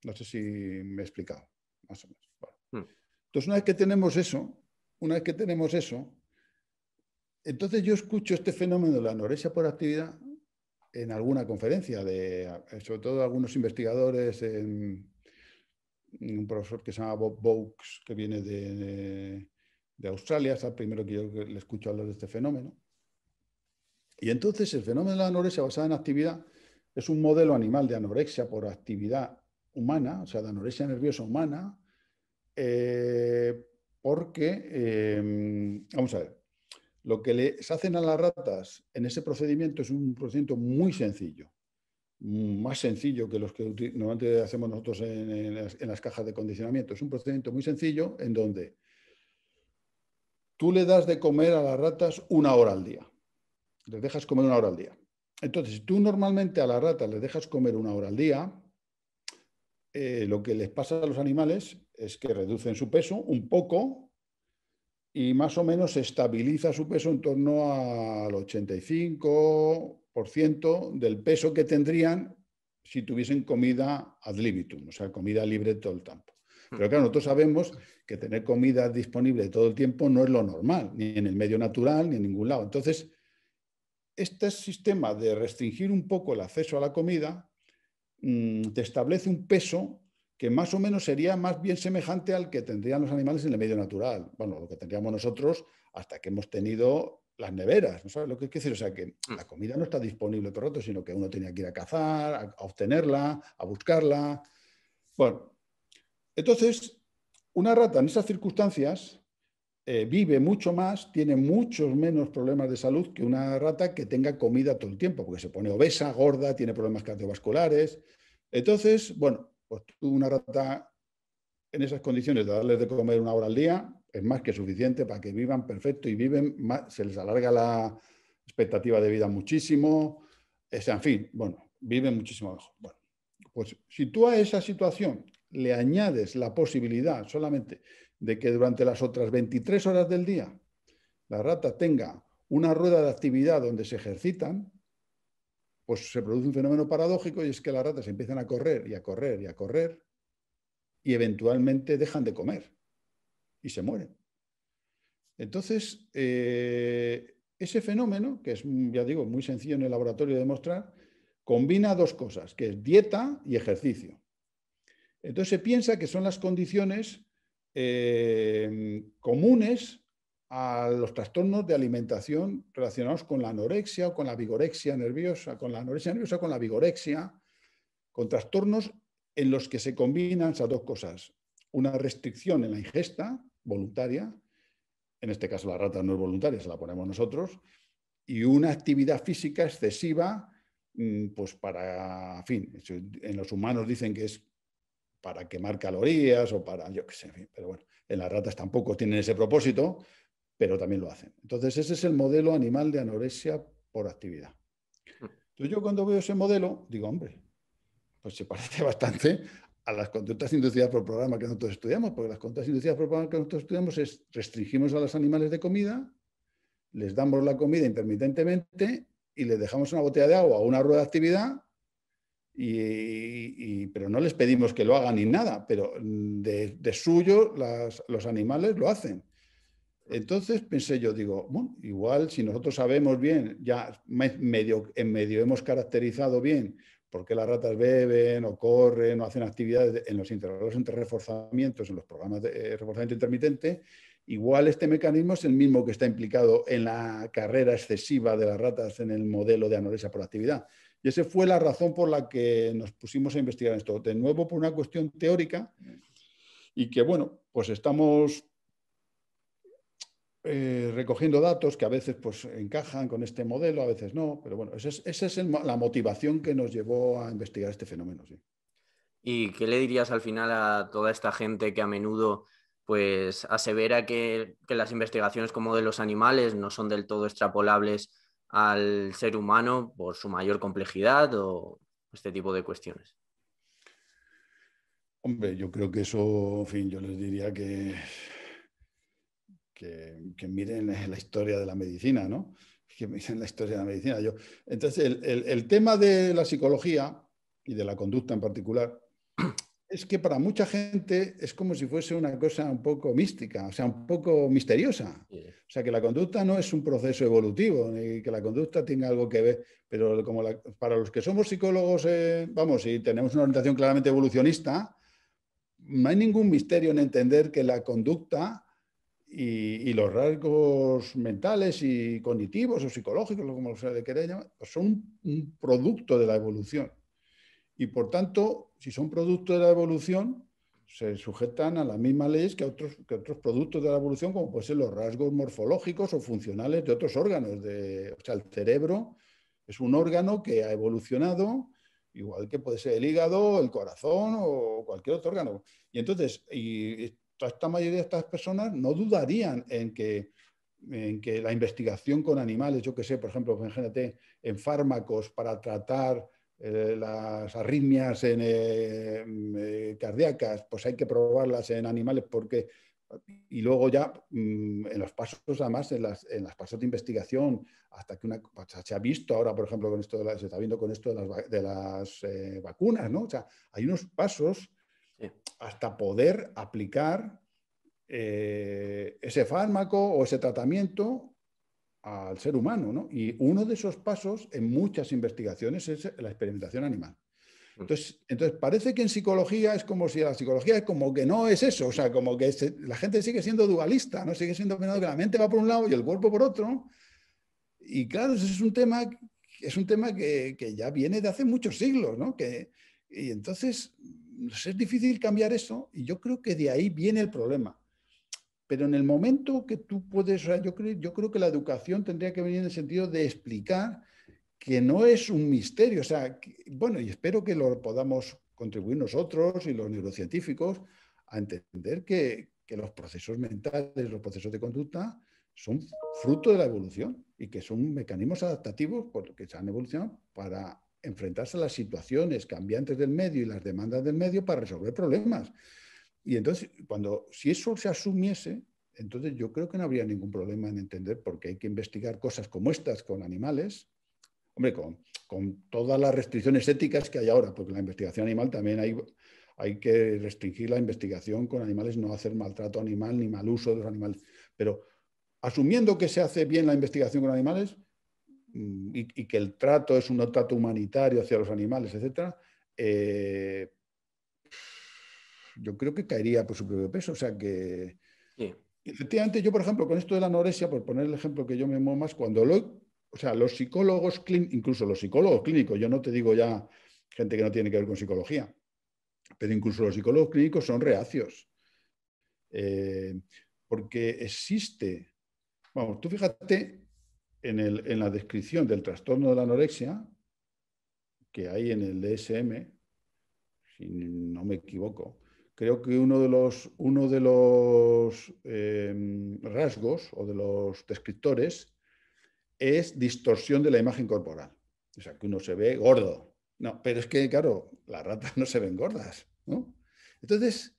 No, sé si me he explicado, más o menos. Hmm. Entonces, una vez que tenemos eso, una vez que tenemos eso, entonces yo escucho este fenómeno de la anorexia por actividad en alguna conferencia, de, sobre todo de algunos investigadores, un profesor que se llama Bob Bowkes, que viene de, Australia, es el primero que yo le escucho hablar de este fenómeno. Y entonces el fenómeno de la anorexia basada en actividad es un modelo animal de anorexia por actividad humana, o sea, de anorexia nerviosa humana, eh, porque, em, vamos a ver, lo que les hacen a las ratas en ese procedimiento es un procedimiento muy sencillo, más sencillo que los que normalmente hacemos nosotros en, las, en las, cajas de condicionamiento. Es un procedimiento muy sencillo en donde tú le das de comer a las ratas una hora al día. Les dejas comer una hora al día. Entonces, si tú normalmente a la rata le dejas comer una hora al día, eh, lo que les pasa a los animales es que reducen su peso un poco y más o menos estabiliza su peso en torno al 85% del peso que tendrían si tuviesen comida ad libitum, o sea, comida libre todo el tiempo. Pero claro, nosotros sabemos que tener comida disponible todo el tiempo no es lo normal, ni en el medio natural, ni en ningún lado. Entonces, este sistema de restringir un poco el acceso a la comida mm, te establece un peso que más o menos sería más bien semejante al que tendrían los animales en el medio natural. Bueno, lo que tendríamos nosotros hasta que hemos tenido las neveras, ¿no sabes lo que quiero decir? O sea, que mm. la comida no está disponible por otro, sino que uno tenía que ir a cazar, a obtenerla, a buscarla. Bueno, entonces, una rata en esas circunstancias eh, vive mucho más, tiene muchos menos problemas de salud que una rata que tenga comida todo el tiempo, porque se pone obesa, gorda, tiene problemas cardiovasculares. Entonces, bueno, pues tú una rata en esas condiciones de darles de comer una hora al día es más que suficiente para que vivan perfecto y viven más, se les alarga la expectativa de vida muchísimo, en fin, bueno, viven muchísimo mejor. pues si tú a esa situación le añades la posibilidad solamente de que durante las otras 23 horas del día la rata tenga una rueda de actividad donde se ejercitan, pues se produce un fenómeno paradójico y es que las ratas empiezan a correr y a correr y a correr y eventualmente dejan de comer y se mueren. Entonces, eh, ese fenómeno, que es, ya digo, muy sencillo en el laboratorio de demostrar, combina dos cosas, que es dieta y ejercicio. Entonces se piensa que son las condiciones Em, comunes a los trastornos de alimentación relacionados con la anorexia o con la vigorexia nerviosa, con la anorexia nerviosa, con la vigorexia, con trastornos en los que se combinan esas dos cosas. Una restricción en la ingesta voluntaria, en este caso la rata no es voluntaria, se la ponemos nosotros, y una actividad física excesiva, mm, pues para, fin, en los humanos dicen que es para quemar calorías o para, yo qué sé, en pero bueno, en las ratas tampoco tienen ese propósito, pero también lo hacen. Entonces, ese es el modelo animal de anorexia por actividad. Mm. Entonces, yo cuando veo ese modelo, digo, hombre, pues se parece *laughs* bastante a las conductas inducidas por programa que nosotros estudiamos, porque las conductas inducidas por programa que nosotros estudiamos es restringimos a los animales de comida, les damos la comida intermitentemente y les dejamos una botella de agua o una rueda de actividad y, pero no les pedimos que lo hagan ni nada, pero de, suyo los animales lo hacen. Entonces pensé yo, digo, igual si nosotros sabemos bien, ya medio, en eh, medio hemos caracterizado bien por qué las ratas beben o corren o hacen actividades en los intervalos entre reforzamientos, en los programas de eh, reforzamiento intermitente, igual este mecanismo es el mismo que está implicado en la carrera excesiva de las ratas en el modelo de anorexia por actividad. Y esa fue la razón por la que nos pusimos a investigar esto. De nuevo, por una cuestión teórica y que, bueno, pues estamos eh, recogiendo datos que a veces pues, encajan con este modelo, a veces no, pero bueno, esa es, la motivación que nos llevó a investigar este fenómeno. ¿sí? ¿Y qué le dirías al final a toda esta gente que a menudo pues asevera que las investigaciones como de los animales no son del todo extrapolables al ser humano por su mayor complejidad o este tipo de cuestiones? Hombre, yo creo que eso, en fin, yo les diría que, que, miren la historia de la medicina, ¿no? Que miren la historia de la medicina. Yo, entonces, el tema de la psicología y de la conducta en particular, es que para mucha gente es como si fuese una cosa un poco mística, o sea, un poco misteriosa. O sea, que la conducta no es un proceso evolutivo, ni que la conducta tenga algo que ver, pero como para los que somos psicólogos, eh, vamos, y tenemos una orientación claramente evolucionista, no hay ningún misterio en entender que la conducta y, los rasgos mentales y cognitivos o psicológicos, como se le quiera llamar, son un producto de la evolución y por tanto, si son producto de la evolución, se sujetan a las mismas leyes que otros, otros productos de la evolución, como pueden ser los rasgos morfológicos o funcionales de otros órganos. De, o sea, el cerebro es un órgano que ha evolucionado, igual que puede ser el hígado, el corazón o cualquier otro órgano. Y entonces, y esta mayoría de estas personas no dudarían en que, en que la investigación con animales, yo que sé, por ejemplo, en fármacos para tratar eh, las arritmias eh, mm, eh, cardíacas, pues hay que probarlas en animales porque... Y luego ya mm, en los pasos, además, en las, pasos de investigación, hasta que una pues, se ha visto ahora, por ejemplo, con esto se está viendo con esto de las, vacunas, ¿no? O sea, hay unos pasos hasta poder aplicar ese fármaco o ese tratamiento al ser humano, ¿no? Y uno de esos pasos en muchas investigaciones es la experimentación animal. Mm. Entonces, entonces, parece que en psicología es como si la psicología es como que no es eso, o sea, como que la gente sigue siendo dualista, ¿no? Sigue siendo que la mente va por un lado y el cuerpo por otro. Y claro, ese es un tema, es un tema que, ya viene de hace muchos siglos, ¿no? Que, y entonces es difícil cambiar eso y yo creo que de ahí viene el problema. Pero en el momento que tú puedes, yo creo, que la educación tendría que venir en el sentido de explicar que no es un misterio. O sea, bueno, y espero que lo podamos contribuir nosotros y los neurocientíficos a entender que, los procesos mentales, los procesos de conducta, son fruto de la evolución y que son mecanismos adaptativos porque se han evolucionado para enfrentarse a las situaciones cambiantes del medio y las demandas del medio para resolver problemas. Y entonces, cuando, si eso se asumiese, entonces yo creo que no habría ningún problema en entender por qué hay que investigar cosas como estas con animales, hombre, con, todas las restricciones éticas que hay ahora, porque la investigación animal también hay, hay que restringir la investigación con animales, no hacer maltrato animal ni mal uso de los animales. Pero asumiendo que se hace bien la investigación con animales mm, y, que el trato es un trato humanitario hacia los animales, etc., yo creo que caería por su propio peso. O sea que. Sí. yo, por ejemplo, con esto de la anorexia, por poner el ejemplo que yo me muevo más, cuando lo, o sea, los psicólogos clínicos, incluso los psicólogos clínicos, yo no te digo ya gente que no tiene que ver con psicología, pero incluso los psicólogos clínicos son reacios. Eh, porque existe, vamos, tú fíjate en, en, la descripción del trastorno de la anorexia que hay en el DSM, si no me equivoco, creo que uno de los, uno de los em, rasgos o de los descriptores es distorsión de la imagen corporal. O sea, que uno se ve gordo. No, pero es que, claro, las ratas no se ven gordas. Entonces,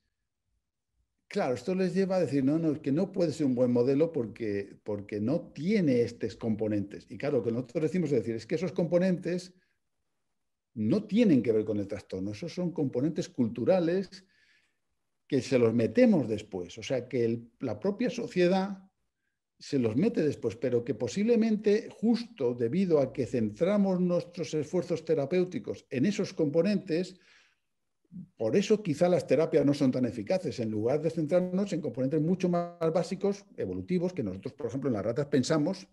claro, esto les lleva a decir, no, no, es que no puede ser un buen modelo porque, porque no tiene estos componentes. Y claro, lo que nosotros decimos es decir, es que esos componentes no tienen que ver con el trastorno, esos son componentes culturales que se los metemos después, o sea, que la propia sociedad se los mete después, pero que posiblemente justo debido a que centramos nuestros esfuerzos terapéuticos en esos componentes, por eso quizá las terapias no son tan eficaces, en lugar de centrarnos en componentes mucho más básicos, evolutivos, que nosotros, por ejemplo, en las ratas pensamos,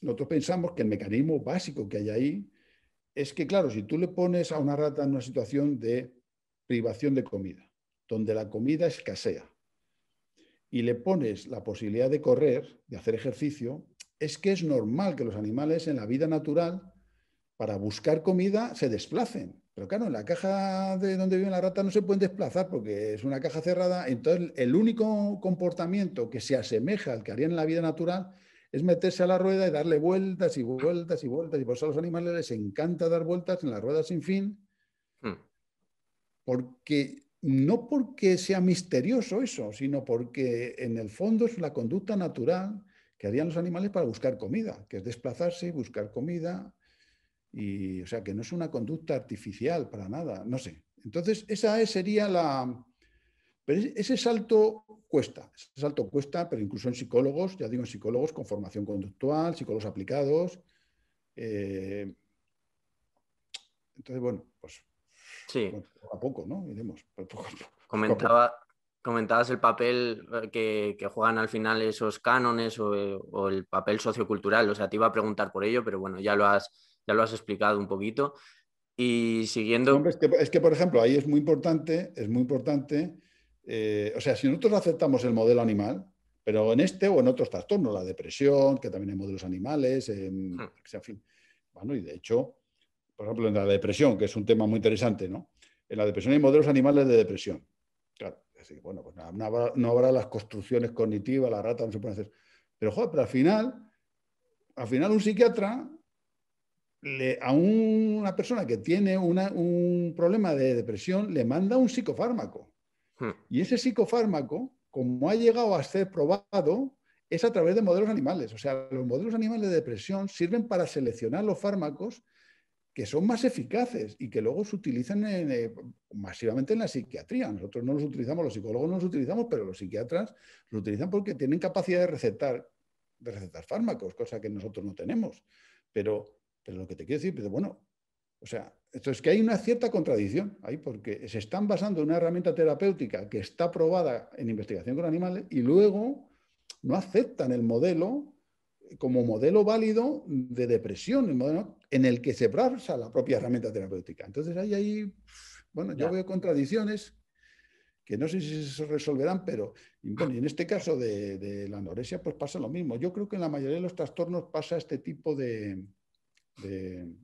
nosotros pensamos que el mecanismo básico que hay ahí es que, claro, si tú le pones a una rata en una situación de privación de comida, donde la comida escasea y le pones la posibilidad de correr, de hacer ejercicio, es que es normal que los animales en la vida natural, para buscar comida, se desplacen. Pero claro, en la caja de donde vive la rata no se pueden desplazar porque es una caja cerrada. Entonces, el único comportamiento que se asemeja al que harían en la vida natural es meterse a la rueda y darle vueltas y vueltas y vueltas. Y por eso a los animales les encanta dar vueltas en la rueda sin fin, hmm. porque no porque sea misterioso eso, sino porque en el fondo es la conducta natural que harían los animales para buscar comida, que es desplazarse, y buscar comida, y o sea que no es una conducta artificial para nada, no sé. Entonces, esa sería la... Pero ese salto cuesta, ese salto cuesta, pero incluso en psicólogos, ya digo en psicólogos con formación conductual, psicólogos aplicados. Eh, entonces, bueno, Sí. a poco, ¿no? Iremos. Poco poco. comentabas el papel eh, que, juegan al final esos cánones eh, o, el papel sociocultural. O sea, te iba a preguntar por ello, pero bueno, ya lo has, ya lo has explicado un poquito. Y siguiendo. es, que, es, que, por ejemplo, ahí es muy importante, es muy importante. Eh, o sea, si nosotros aceptamos el modelo animal, pero en este o en otros trastornos, la depresión, que también hay modelos animales, en, hmm. en fin. Bueno, y de hecho, por ejemplo, en la depresión, que es un tema muy interesante, ¿no? En la depresión hay modelos animales de depresión. Claro, así bueno, pues no, habrá, las construcciones cognitivas, la rata no se puede hacer. Pero, joder, pero al final, al final un psiquiatra, a una persona que tiene un problema de depresión, le manda un psicofármaco. Hmm. Y ese psicofármaco, como ha llegado a ser probado, es a través de modelos animales. O sea, los modelos animales de depresión sirven para seleccionar los fármacos que son más eficaces y que luego se utilizan eh, masivamente en la psiquiatría. Nosotros no los utilizamos, los psicólogos no los utilizamos, pero los psiquiatras los utilizan porque tienen capacidad de recetar, de recetar fármacos, cosa que nosotros no tenemos. Pero, pero lo que te quiero decir, pero bueno, o sea, esto es que hay una cierta contradicción ahí porque se están basando en una herramienta terapéutica que está probada en investigación con animales y luego no aceptan el modelo como modelo válido de depresión, en el que se basa la propia herramienta terapéutica. Entonces hay ahí, bueno, yo veo contradicciones que no sé si se resolverán, pero bueno, en este caso de, la anorexia pues pasa lo mismo. Yo creo que en la mayoría de los trastornos pasa este tipo de,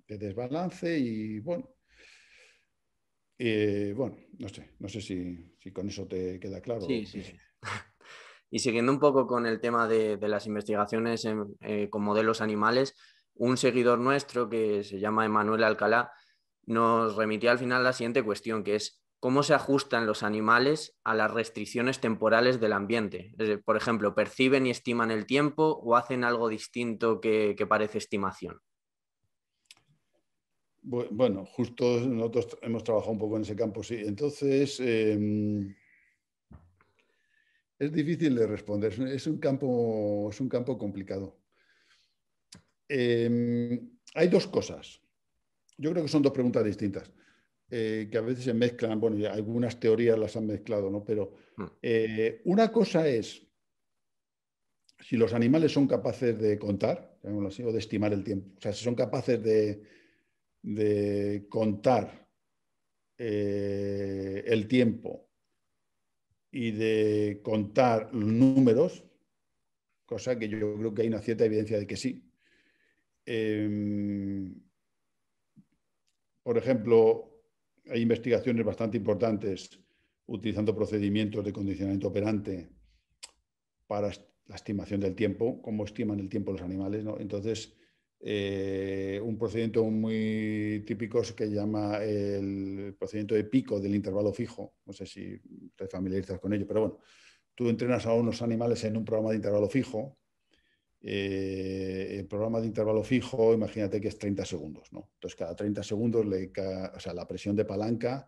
desbalance y bueno, eh, bueno, no sé, no sé si, si con eso te queda claro. sí. Y siguiendo un poco con el tema de, las investigaciones eh, con modelos animales, un seguidor nuestro que se llama Emanuel Alcalá nos remitía al final la siguiente cuestión, que es cómo se ajustan los animales a las restricciones temporales del ambiente. Por ejemplo, ¿perciben y estiman el tiempo o hacen algo distinto que, parece estimación? Bueno, justo nosotros hemos trabajado un poco en ese campo, sí. Entonces, em, es difícil de responder, es un campo, es un campo complicado. Em, hay dos cosas. Yo creo que son dos preguntas distintas, eh, que a veces se mezclan, bueno, algunas teorías las han mezclado, ¿no? Pero hmm. eh, una cosa es si los animales son capaces de contar, así, o de estimar el tiempo, o sea, si son capaces de contar eh, el tiempo y de contar números, cosa que yo creo que hay una cierta evidencia de que sí. Em, por ejemplo, hay investigaciones bastante importantes utilizando procedimientos de condicionamiento operante para la estimación del tiempo, cómo estiman el tiempo los animales. Entonces, eh, un procedimiento muy típico que llama el procedimiento de pico del intervalo fijo. No sé si te familiarizas con ello, pero bueno, tú entrenas a unos animales en un programa de intervalo fijo. Eh, el programa de intervalo fijo, imagínate que es 30 segundos, ¿no? Entonces, cada 30 segundos, le o sea, la presión de palanca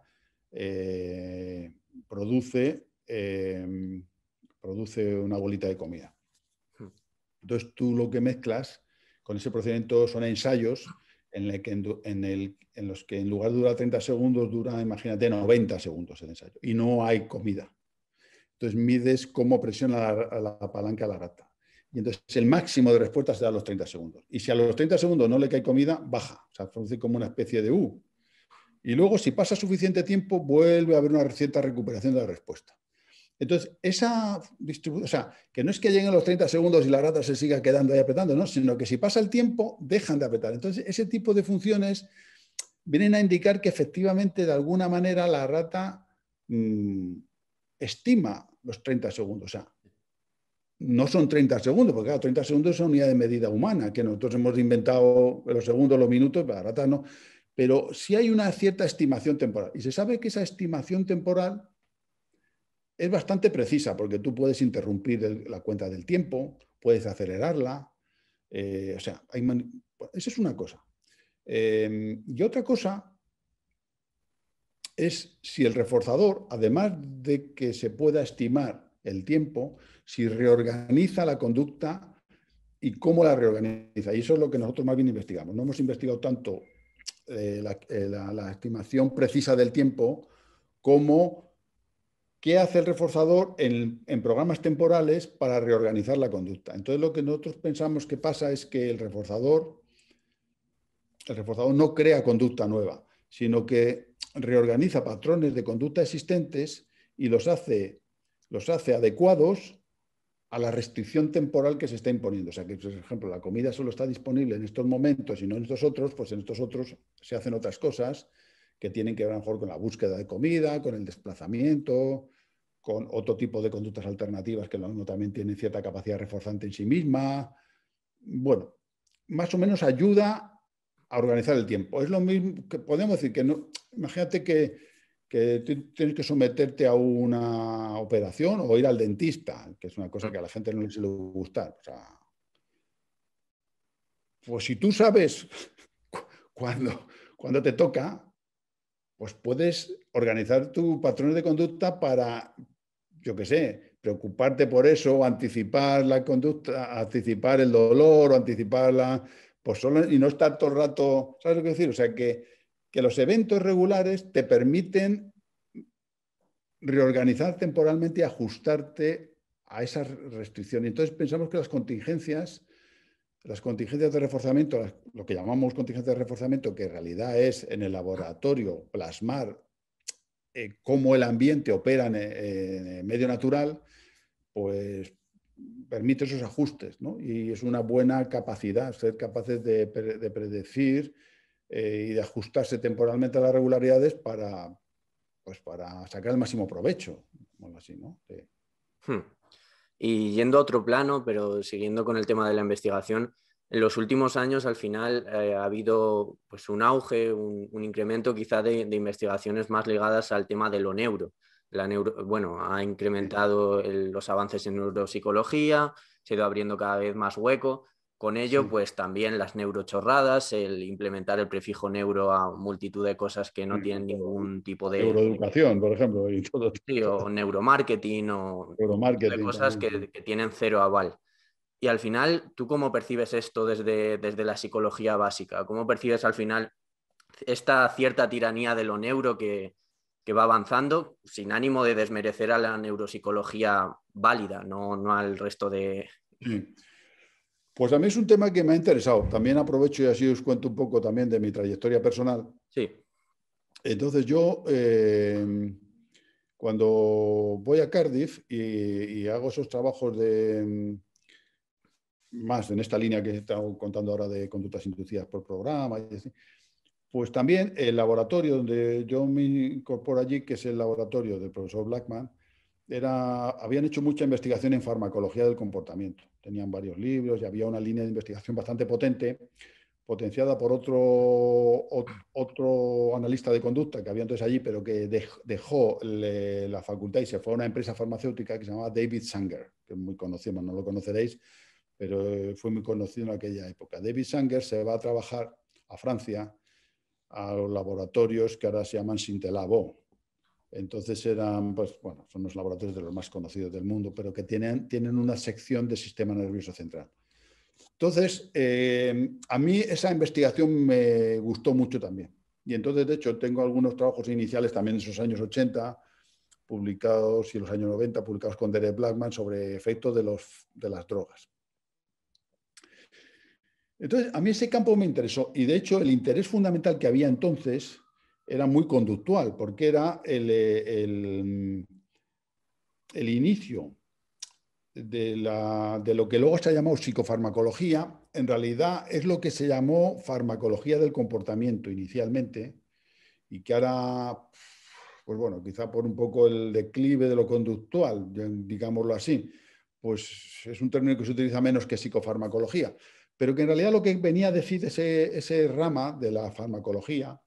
eh, produce, em, produce una bolita de comida. Hmm. Entonces, tú lo que mezclas con ese procedimiento son ensayos en, los que en lugar de durar 30 segundos, dura, imagínate, 90 segundos el ensayo y no hay comida. Entonces mides cómo presiona la, palanca a la rata. Y entonces el máximo de respuesta se da a los 30 segundos. Y si a los 30 segundos no le cae comida, baja. O sea, produce como una especie de U. Y luego, si pasa suficiente tiempo, vuelve a haber una cierta recuperación de la respuesta. Entonces, esa distribución, o sea, que no es que lleguen los 30 segundos y la rata se siga quedando ahí apretando, sino que si pasa el tiempo, dejan de apretar. Entonces, ese tipo de funciones vienen a indicar que efectivamente, de alguna manera, la rata mm, estima los 30 segundos. O sea, no son 30 segundos, porque claro, 30 segundos es una unidad de medida humana, que nosotros hemos inventado los segundos, los minutos, para la rata no. Pero sí hay una cierta estimación temporal. Y se sabe que esa estimación temporal es bastante precisa porque tú puedes interrumpir la cuenta del tiempo, puedes acelerarla. Eh, o sea, esa es una cosa. Em, y otra cosa es si el reforzador, además de que se pueda estimar el tiempo, si reorganiza la conducta y cómo la reorganiza. Y eso es lo que nosotros más bien investigamos. No hemos investigado tanto eh, eh, la estimación precisa del tiempo como ¿Qué hace el reforzador en, programas temporales para reorganizar la conducta? Entonces, lo que nosotros pensamos que pasa es que el reforzador, el reforzador no crea conducta nueva, sino que reorganiza patrones de conducta existentes y los hace, los hace adecuados a la restricción temporal que se está imponiendo. O sea, que, por ejemplo, la comida solo está disponible en estos momentos y no en estos otros, pues en estos otros se hacen otras cosas que tienen que ver a lo mejor con la búsqueda de comida, con el desplazamiento, con otro tipo de conductas alternativas que lo mismo también tienen cierta capacidad reforzante en sí misma. Bueno, más o menos ayuda a organizar el tiempo. Es lo mismo que podemos decir que no, imagínate que, tienes que someterte a una operación o ir al dentista, que es una cosa que a la gente no le gusta. O pues si tú sabes cuándo cuando te toca, pues puedes organizar tu patrones de conducta para, yo qué sé, preocuparte por eso, anticipar la conducta, anticipar el dolor o anticiparla Pues solo, y no estar todo el rato, ¿sabes lo que decir? O sea, que, que los eventos regulares te permiten reorganizar temporalmente y ajustarte a esas restricciones. Entonces pensamos que las contingencias las contingencias de reforzamiento, lo que llamamos contingencias de reforzamiento, que en realidad es en el laboratorio plasmar eh, cómo el ambiente opera en, medio natural, pues permite esos ajustes ¿no? y es una buena capacidad ser capaces de, predecir eh, y de ajustarse temporalmente a las regularidades para, pues para sacar el máximo provecho. Así, ¿no? Hmm. Y yendo a otro plano, pero siguiendo con el tema de la investigación, en los últimos años al final eh, ha habido pues, un auge, un, incremento quizá de, investigaciones más ligadas al tema de lo neuro. bueno, ha incrementado los avances en neuropsicología, se ha ido abriendo cada vez más hueco, con ello, pues también las neurochorradas, el implementar el prefijo neuro a multitud de cosas que no mm. tienen ningún tipo de... Neuroeducación, por ejemplo, Sí, o neuromarketing o cosas que, tienen cero aval. Y al final, ¿tú cómo percibes esto desde, desde la psicología básica? ¿Cómo percibes al final esta cierta tiranía de lo neuro que, va avanzando sin ánimo de desmerecer a la neuropsicología válida, no, no al resto de, pues a mí es un tema que me ha interesado. También aprovecho y así os cuento un poco también de mi trayectoria personal. Sí. Entonces yo, eh, cuando voy a Cardiff y, hago esos trabajos de mm, más en esta línea que estamos contando ahora de conductas inducidas por programa, pues también el laboratorio donde yo me incorporo allí, que es el laboratorio del profesor Blackman, habían hecho mucha investigación en farmacología del comportamiento. Tenían varios libros y había una línea de investigación bastante potente, potenciada por otro, analista de conducta que había entonces allí, pero que dejó la facultad y se fue a una empresa farmacéutica que se llamaba David Sanger, que es muy conocido, no lo conoceréis, pero eh, fue muy conocido en aquella época. David Sanger se va a trabajar a Francia, a los laboratorios que ahora se llaman Sintelabo, entonces eran, pues bueno, son los laboratorios de los más conocidos del mundo, pero que tienen, tienen una sección de sistema nervioso central. Entonces, eh, a mí esa investigación me gustó mucho también. Y entonces, de hecho, tengo algunos trabajos iniciales también en esos años 80, publicados y en los años 90, publicados con Derek Blackman sobre efectos de, los, de las drogas. Entonces, a mí ese campo me interesó y de hecho el interés fundamental que había entonces era muy conductual, porque era el, el, inicio de, lo que luego se ha llamado psicofarmacología, en realidad es lo que se llamó farmacología del comportamiento inicialmente, y que ahora, pues bueno, quizá por un poco el declive de lo conductual, digámoslo así, pues es un término que se utiliza menos que psicofarmacología, pero que en realidad lo que venía a decir ese, ese rama de la farmacología,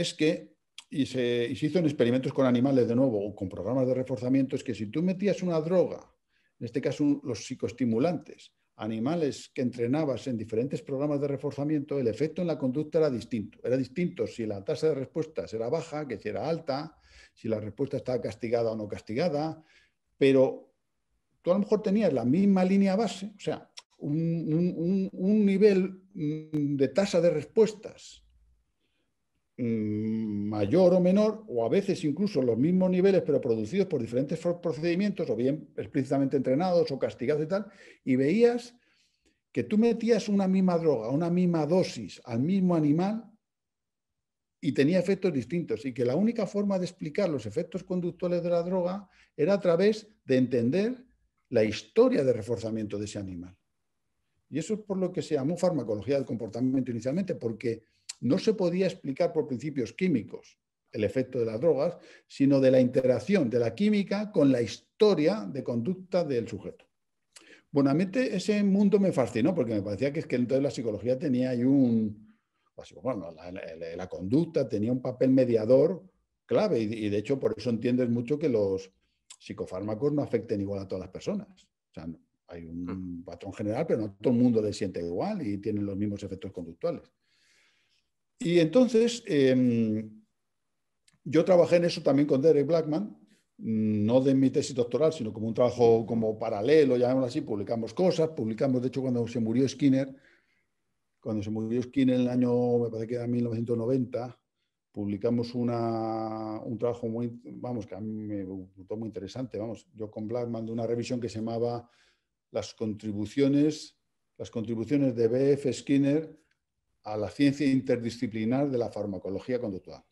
es que, y se, hizo en experimentos con animales de nuevo, con programas de reforzamiento, es que si tú metías una droga, en este caso los psicoestimulantes, animales que entrenabas en diferentes programas de reforzamiento, el efecto en la conducta era distinto. Era distinto si la tasa de respuestas era baja, que si era alta, si la respuesta estaba castigada o no castigada, pero tú a lo mejor tenías la misma línea base, o sea, un nivel mm, de tasa de respuestas Mm, mayor o menor, o a veces incluso los mismos niveles, pero producidos por diferentes procedimientos, o bien explícitamente entrenados o castigados y tal, y veías que tú metías una misma droga, una misma dosis al mismo animal y tenía efectos distintos, y que la única forma de explicar los efectos conductuales de la droga era a través de entender la historia de reforzamiento de ese animal. Y eso es por lo que se llamó farmacología del comportamiento inicialmente, porque no se podía explicar por principios químicos el efecto de las drogas, sino de la interacción de la química con la historia de conducta del sujeto. Bueno, a mí ese mundo me fascinó porque me parecía que, es que entonces la psicología tenía ahí un... Bueno, la, conducta tenía un papel mediador clave y, de hecho por eso entiendes mucho que los psicofármacos no afecten igual a todas las personas. O sea, hay un mm. patrón general, pero no todo el mundo le siente igual y tienen los mismos efectos conductuales. Y entonces, em, yo trabajé en eso también con Derek Blackman, mm, no de mi tesis doctoral, sino como un trabajo como paralelo, llamémoslo así, publicamos cosas, publicamos, de hecho, cuando se murió Skinner, cuando se murió Skinner en el año, me parece que era 1990, publicamos un trabajo muy, vamos, que a mí me gustó muy interesante, vamos, yo con Blackman de una revisión que se llamaba Las contribuciones, las contribuciones de B.F. Skinner a la ciencia interdisciplinar de la farmacología conductual.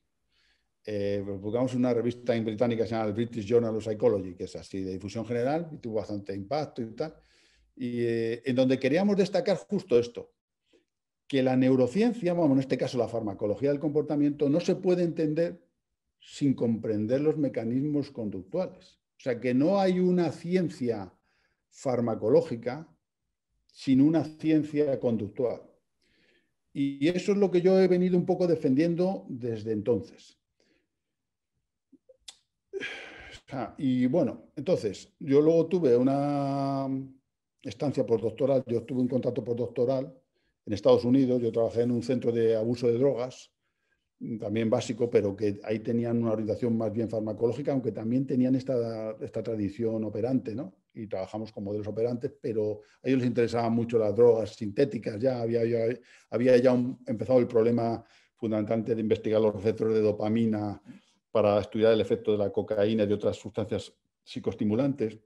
Eh, pues, una revista en británica se llama el British Journal of Psychology, que es así de difusión general y tuvo bastante impacto y tal, y, eh, en donde queríamos destacar justo esto, que la neurociencia, vamos, en este caso la farmacología del comportamiento, no se puede entender sin comprender los mecanismos conductuales. O sea, que no hay una ciencia farmacológica sin una ciencia conductual. Y eso es lo que yo he venido un poco defendiendo desde entonces. Ah, y bueno, entonces, yo luego tuve una estancia postdoctoral, yo tuve un contrato postdoctoral en Estados Unidos, yo trabajé en un centro de abuso de drogas, también básico, pero que ahí tenían una orientación más bien farmacológica, aunque también tenían esta, esta tradición operante, ¿no? y trabajamos con modelos operantes, pero a ellos les interesaban mucho las drogas sintéticas, ya había ya, había ya empezado el problema fundamental de investigar los receptores de dopamina para estudiar el efecto de la cocaína y de otras sustancias psicoestimulantes.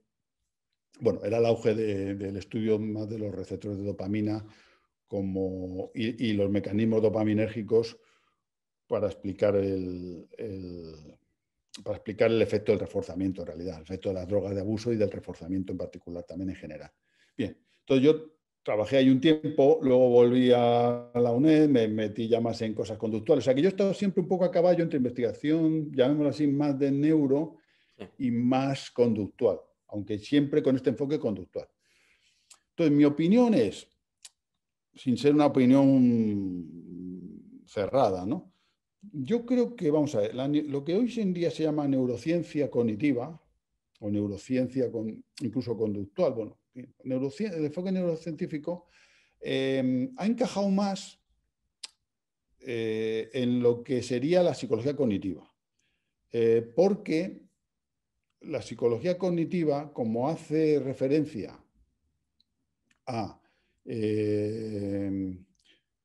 Bueno, era el auge del estudio más de los receptores de dopamina como, y, los mecanismos dopaminérgicos para explicar el para explicar el efecto del reforzamiento en realidad, el efecto de las drogas de abuso y del reforzamiento en particular también en general. Bien, entonces yo trabajé ahí un tiempo, luego volví a la UNED, me metí ya más en cosas conductuales, o sea que yo he estado siempre un poco a caballo entre investigación, llamémoslo así, más de neuro y más conductual, aunque siempre con este enfoque conductual. Entonces, mi opinión es, sin ser una opinión cerrada, ¿no? yo creo que, vamos a ver, lo que hoy en día se llama neurociencia cognitiva o neurociencia con, incluso conductual, bueno, el enfoque neurocientífico em, ha encajado más eh, en lo que sería la psicología cognitiva, eh, porque la psicología cognitiva, como hace referencia a, eh,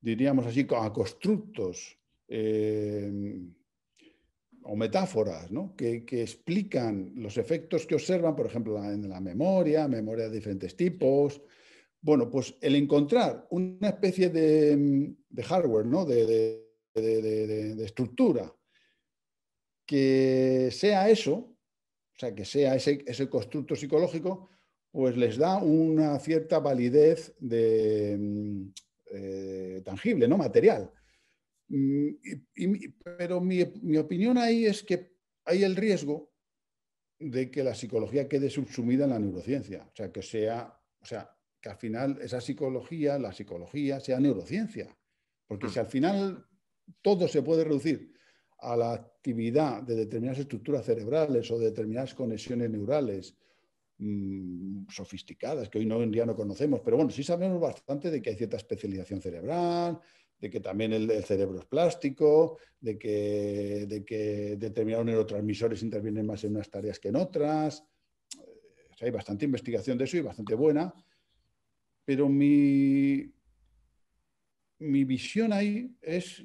diríamos así, a constructos eh, o metáforas ¿no? que, explican los efectos que observan, por ejemplo, en la memoria, memoria de diferentes tipos. Bueno, pues el encontrar una especie de, hardware, ¿no? de, estructura que sea eso, o sea, que sea ese, constructo psicológico, pues les da una cierta validez de, mm, eh, tangible, no material. Mm, pero mi, opinión ahí es que hay el riesgo de que la psicología quede subsumida en la neurociencia, o sea, que sea, o sea, que al final esa psicología, la psicología, sea neurociencia, porque mm. si al final todo se puede reducir a la actividad de determinadas estructuras cerebrales o de determinadas conexiones neurales mm, sofisticadas, que hoy no, en día no conocemos, pero bueno, sí sabemos bastante de que hay cierta especialización cerebral, de que también el, cerebro es plástico, de que, de que, determinados neurotransmisores intervienen más en unas tareas que en otras. hay bastante investigación de eso y bastante buena, pero mi, mi visión ahí es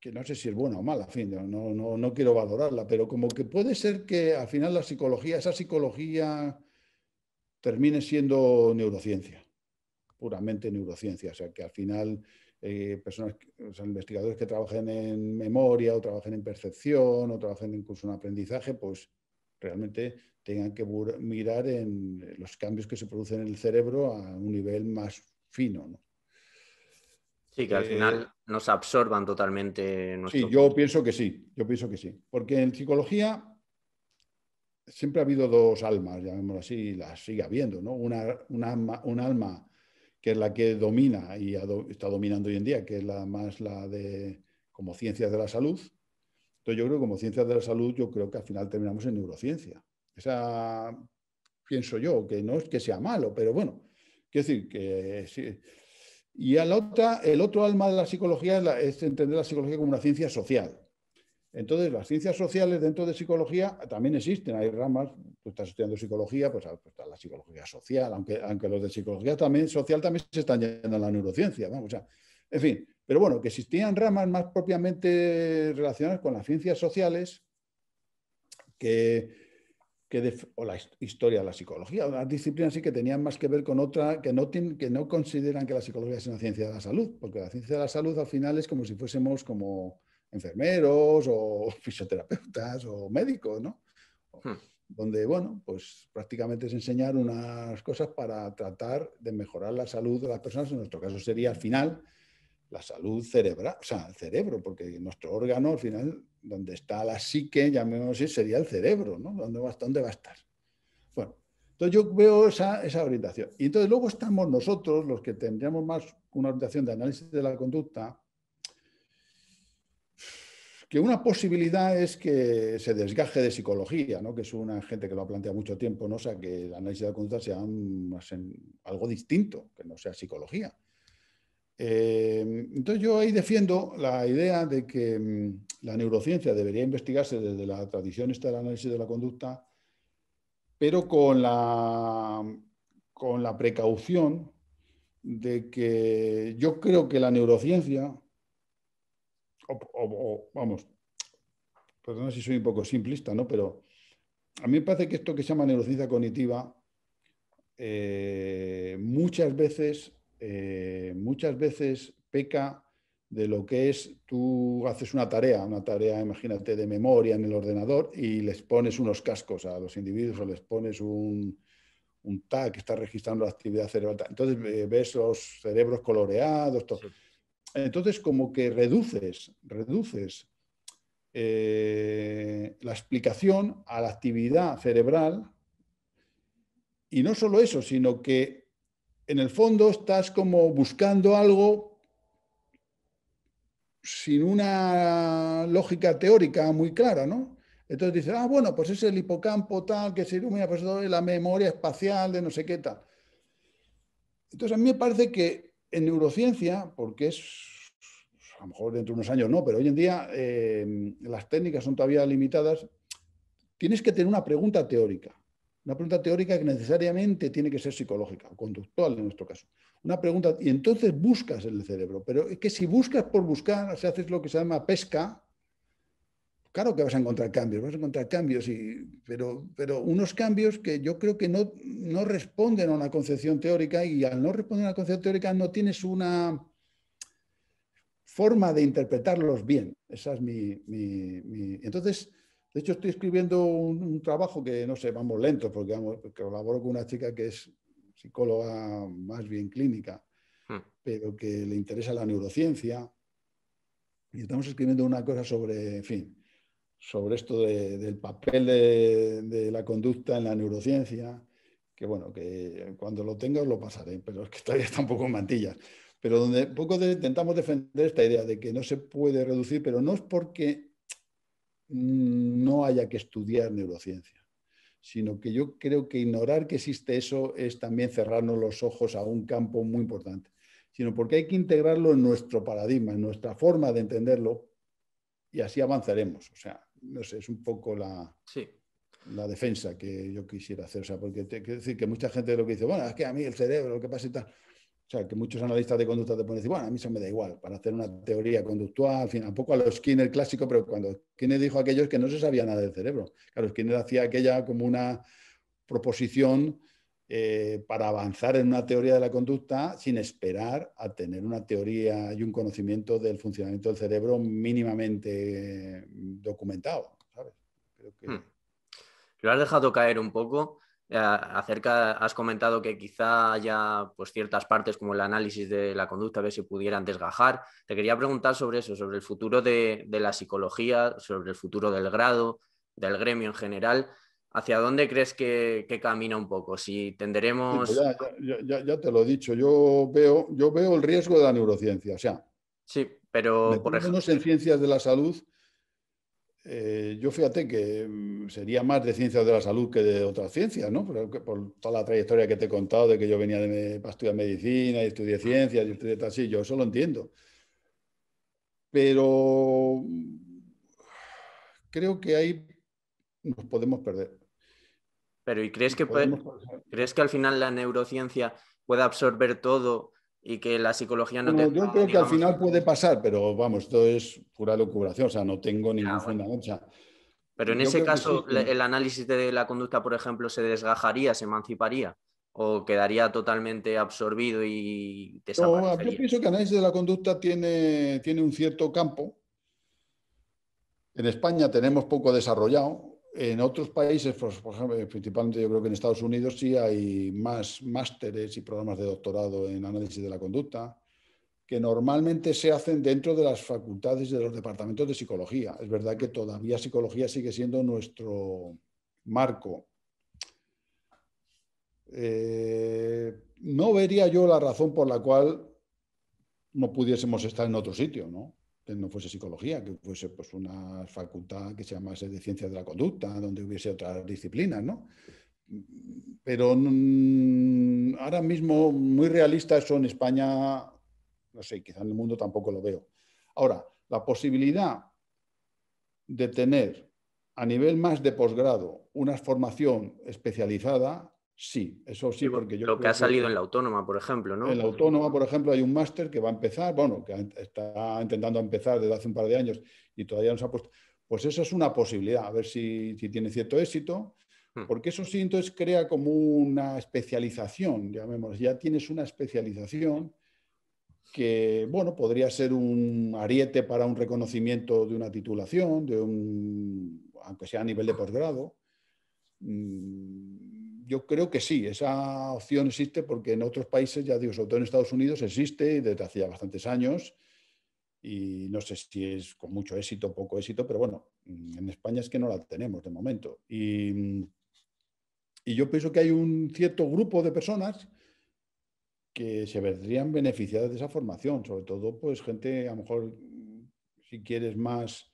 que no sé si es buena o mala, fin, no, no, quiero valorarla, pero como que puede ser que al final la psicología, esa psicología termine siendo neurociencia, puramente neurociencia, o sea que al final eh, personas, o sea, investigadores que trabajen en memoria o trabajen en percepción o trabajen incluso en aprendizaje, pues realmente tengan que mirar en eh, los cambios que se producen en el cerebro a un nivel más fino. Sí, que al eh, final nos absorban totalmente. Sí, yo pienso que sí, yo pienso que sí. Porque en psicología siempre ha habido dos almas, llamémoslo así, y las sigue habiendo, ¿no? Una, una, un alma que es la que domina y está dominando hoy en día, que es la más la de como ciencias de la salud. Entonces yo creo que como ciencias de la salud, yo creo que al final terminamos en neurociencia. Esa pienso yo, que no es que sea malo, pero bueno, quiero decir que sí. Y el otro alma de la psicología es entender la psicología como una ciencia social. Entonces, las ciencias sociales dentro de psicología también existen, hay ramas tú estás estudiando psicología, pues, ah, pues, está la psicología social, aunque, aunque los de psicología también, social también se están yendo a la neurociencia. Vamos, en fin, pero bueno, que existían ramas más propiamente relacionadas con las ciencias sociales que, o la historia, de la psicología, Una las disciplinas sí que tenían más que ver con otra, que no, que no consideran que la psicología es una ciencia de la salud, porque la ciencia de la salud al final es como si fuésemos como enfermeros o *laughs* fisioterapeutas o médicos, ¿no? Hmm donde, bueno, pues prácticamente es enseñar unas cosas para tratar de mejorar la salud de las personas. En nuestro caso sería al final la salud cerebral, o sea, el cerebro, porque nuestro órgano al final, donde está la psique, llamémoslo así, sería el cerebro, ¿no? ¿Dónde va, va a estar? Bueno, entonces yo veo esa, esa orientación. Y entonces luego estamos nosotros, los que tendríamos más una orientación de análisis de la conducta, que una posibilidad es que se desgaje de psicología, que es una gente que lo ha planteado mucho tiempo, ¿no? sea, que el análisis de la conducta sea algo distinto, que no sea psicología. Eh, entonces yo ahí defiendo la idea de que mm, la neurociencia debería investigarse desde la tradición esta del análisis de la conducta, pero con la, con la precaución de que yo creo que la neurociencia o, vamos, perdón si soy un poco simplista, ¿no? Pero a mí me parece que esto que se llama neurociencia cognitiva eh, muchas veces, eh, muchas veces peca de lo que es tú haces una tarea, una tarea, imagínate, de memoria en el ordenador y les pones unos cascos a los individuos o les pones un, tag que está registrando la actividad cerebral. Entonces eh, ves los cerebros coloreados, todo entonces como que reduces, reduces eh, la explicación a la actividad cerebral y no solo eso, sino que en el fondo estás como buscando algo sin una lógica teórica muy clara, ¿no? Entonces dices, ah, bueno, pues es el hipocampo tal que se ilumina, pues la memoria espacial de no sé qué tal. Entonces a mí me parece que en neurociencia, porque es, a lo mejor dentro de unos años no, pero hoy en día eh, las técnicas son todavía limitadas, tienes que tener una pregunta teórica. Una pregunta teórica que necesariamente tiene que ser psicológica o conductual en nuestro caso. Una pregunta, y entonces buscas en el cerebro, pero es que si buscas por buscar, si haces lo que se llama pesca, Claro que vas a encontrar cambios, vas a encontrar cambios, pero, unos cambios que yo creo que no, responden a una concepción teórica y al no responder a una concepción teórica no tienes una forma de interpretarlos bien. Esa es mi... Entonces, de hecho, estoy escribiendo un, trabajo que, no sé, vamos lento, porque vamos, colaboro con una chica que es psicóloga más bien clínica, hmm. pero que le interesa la neurociencia. Y estamos escribiendo una cosa sobre, en fin, sobre esto del papel de, la conducta en la neurociencia, que bueno, que cuando lo tenga lo pasaré, pero es que todavía está un poco en mantillas. Pero donde poco intentamos defender esta idea de que no se puede reducir, pero no es porque no haya que estudiar neurociencia, sino que yo creo que ignorar que existe eso es también cerrarnos los ojos a un campo muy importante, sino porque hay que integrarlo en nuestro paradigma, en nuestra forma de entenderlo, y así avanzaremos. O sea, no sé, es un poco la, la defensa que yo quisiera hacer. O sea, porque te, quiero decir que mucha gente lo que dice, bueno, es que a mí el cerebro, lo que pasa y tal. O sea, que muchos analistas de conducta te pueden decir, bueno, a mí eso me da igual, para hacer una teoría conductual, al fin, un poco a los Skinner clásico, pero cuando Skinner dijo a aquellos que no se sabía nada del cerebro. Claro, Skinner hacía aquella como una proposición eh, para avanzar en una teoría de la conducta sin esperar a tener una teoría y un conocimiento del funcionamiento del cerebro mínimamente mm, documentado. Hmm. Lo has dejado caer un poco. Eh, acerca, has comentado que quizá haya pues, ciertas partes como el análisis de la conducta, a ver si pudieran desgajar. Te quería preguntar sobre eso, sobre el futuro de la psicología, sobre el futuro del grado, del gremio en general. ¿Hacia dónde crees que, camina un poco? Si tendremos... ya, te lo he dicho, yo veo, yo veo el riesgo de la neurociencia. O sea, sí, pero por ejemplo... en ciencias de la salud, eh, yo fíjate que mm, sería más de ciencias de la salud que de otras ciencias, ¿no? Por, por toda la trayectoria que te he contado de que yo venía de, para estudiar medicina y estudié ciencias y estudié tal, sí, yo eso lo entiendo. Pero mm, creo que ahí nos podemos perder. Pero ¿y crees que, crees que al final la neurociencia puede absorber todo y que la psicología no... tenga? yo creo que al final puede pasar, pero vamos, esto es pura locuración, o sea, no tengo ni una fundamento. pero en ese caso, ¿el análisis de la conducta, por ejemplo, se desgajaría, se emanciparía? ¿O quedaría totalmente absorbido y desaparecería? yo pienso que el análisis de la conducta tiene, tiene un cierto campo. En España tenemos poco desarrollado, en otros países, por ejemplo, principalmente yo creo que en Estados Unidos sí hay más másteres y programas de doctorado en análisis de la conducta, que normalmente se hacen dentro de las facultades de los departamentos de psicología. Es verdad que todavía psicología sigue siendo nuestro marco. Eh, no vería yo la razón por la cual no pudiésemos estar en otro sitio, ¿no? no fuese psicología, que fuese pues, una facultad que se llamase de ciencias de la conducta, donde hubiese otras disciplinas, ¿no? Pero mm, ahora mismo muy realista eso en España, no sé, quizá en el mundo tampoco lo veo. Ahora, la posibilidad de tener a nivel más de posgrado una formación especializada Sí, eso sí, porque yo... Lo que ha salido en la autónoma, por ejemplo, ¿no? En la autónoma, por ejemplo, hay un máster que va a empezar, bueno, que está intentando empezar desde hace un par de años y todavía no se ha puesto. Pues eso es una posibilidad, a ver si, tiene cierto éxito, hmm. porque eso sí, entonces crea como una especialización, llamémoslo, ya tienes una especialización que, bueno, podría ser un ariete para un reconocimiento de una titulación, de un, aunque sea a nivel de posgrado. Mm, yo creo que sí, esa opción existe porque en otros países, ya digo, sobre todo en Estados Unidos, existe desde hacía bastantes años y no sé si es con mucho éxito, o poco éxito, pero bueno, mm, en España es que no la tenemos de momento. Mm, y, yo pienso que hay un cierto grupo de personas que se verían beneficiadas de esa formación, sobre todo pues gente a lo mejor, si quieres, más,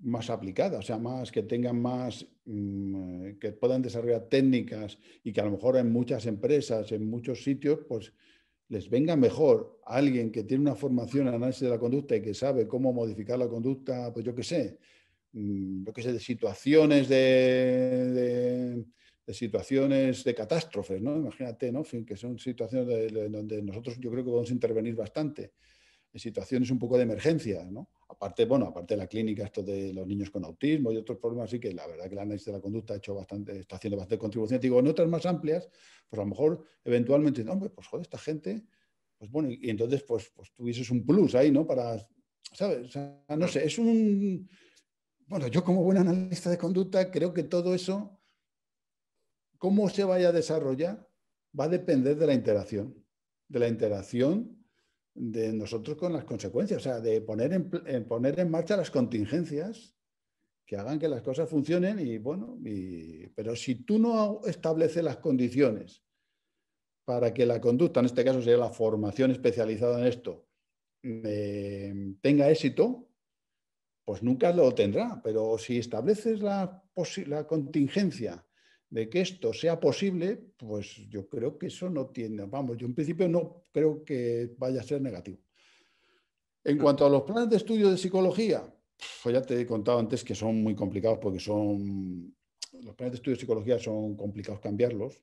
más aplicada, o sea, más que tengan más Mm, eh, que puedan desarrollar técnicas y que a lo mejor en muchas empresas, en muchos sitios, pues les venga mejor alguien que tiene una formación en análisis de la conducta y que sabe cómo modificar la conducta, pues yo qué sé, mm, yo qué sé, de situaciones de, situaciones de catástrofes, ¿no? Imagínate, ¿no? Fin, que son situaciones de, donde nosotros yo creo que podemos intervenir bastante, en situaciones un poco de emergencia, ¿no? Aparte, bueno, aparte de la clínica, esto de los niños con autismo y otros problemas, sí que la verdad que el análisis de la conducta ha hecho bastante, está haciendo bastante contribución. Digo, en otras más amplias, pues a lo mejor eventualmente, hombre, pues joder, esta gente, pues bueno, y, entonces pues, pues tuvieses un plus ahí, ¿no? Para, ¿sabes? no sé, es un... Bueno, yo como buen analista de conducta creo que todo eso, cómo se vaya a desarrollar, va a depender de la interacción, de la interacción de nosotros con las consecuencias, o sea, de poner en, poner en marcha las contingencias que hagan que las cosas funcionen y bueno, pero si tú no estableces las condiciones para que la conducta, en este caso sea la formación especializada en esto, tenga éxito, pues nunca lo tendrá, pero si estableces la, la contingencia de que esto sea posible, pues yo creo que eso no tiene, vamos, yo en principio no creo que vaya a ser negativo. En cuanto a los planes de estudio de psicología, pues ya te he contado antes que son muy complicados porque son, los planes de estudio de psicología son complicados cambiarlos.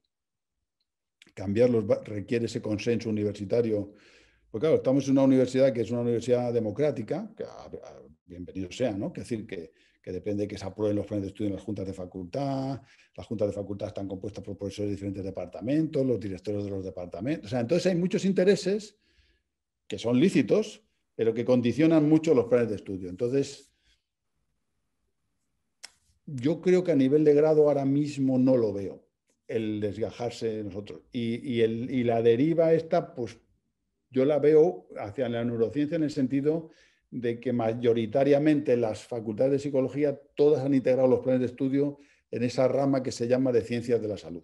Cambiarlos requiere ese consenso universitario. Porque claro, estamos en una universidad que es una universidad democrática, que bienvenido sea, ¿no? Que decir que que depende de que se aprueben los planes de estudio en las juntas de facultad, las juntas de facultad están compuestas por profesores de diferentes departamentos, los directores de los departamentos. entonces hay muchos intereses que son lícitos, pero que condicionan mucho los planes de estudio. Entonces, yo creo que a nivel de grado ahora mismo no lo veo, el desgajarse de nosotros. Y, y la deriva esta, pues yo la veo hacia la neurociencia en el sentido de que mayoritariamente las facultades de psicología todas han integrado los planes de estudio en esa rama que se llama de ciencias de la salud.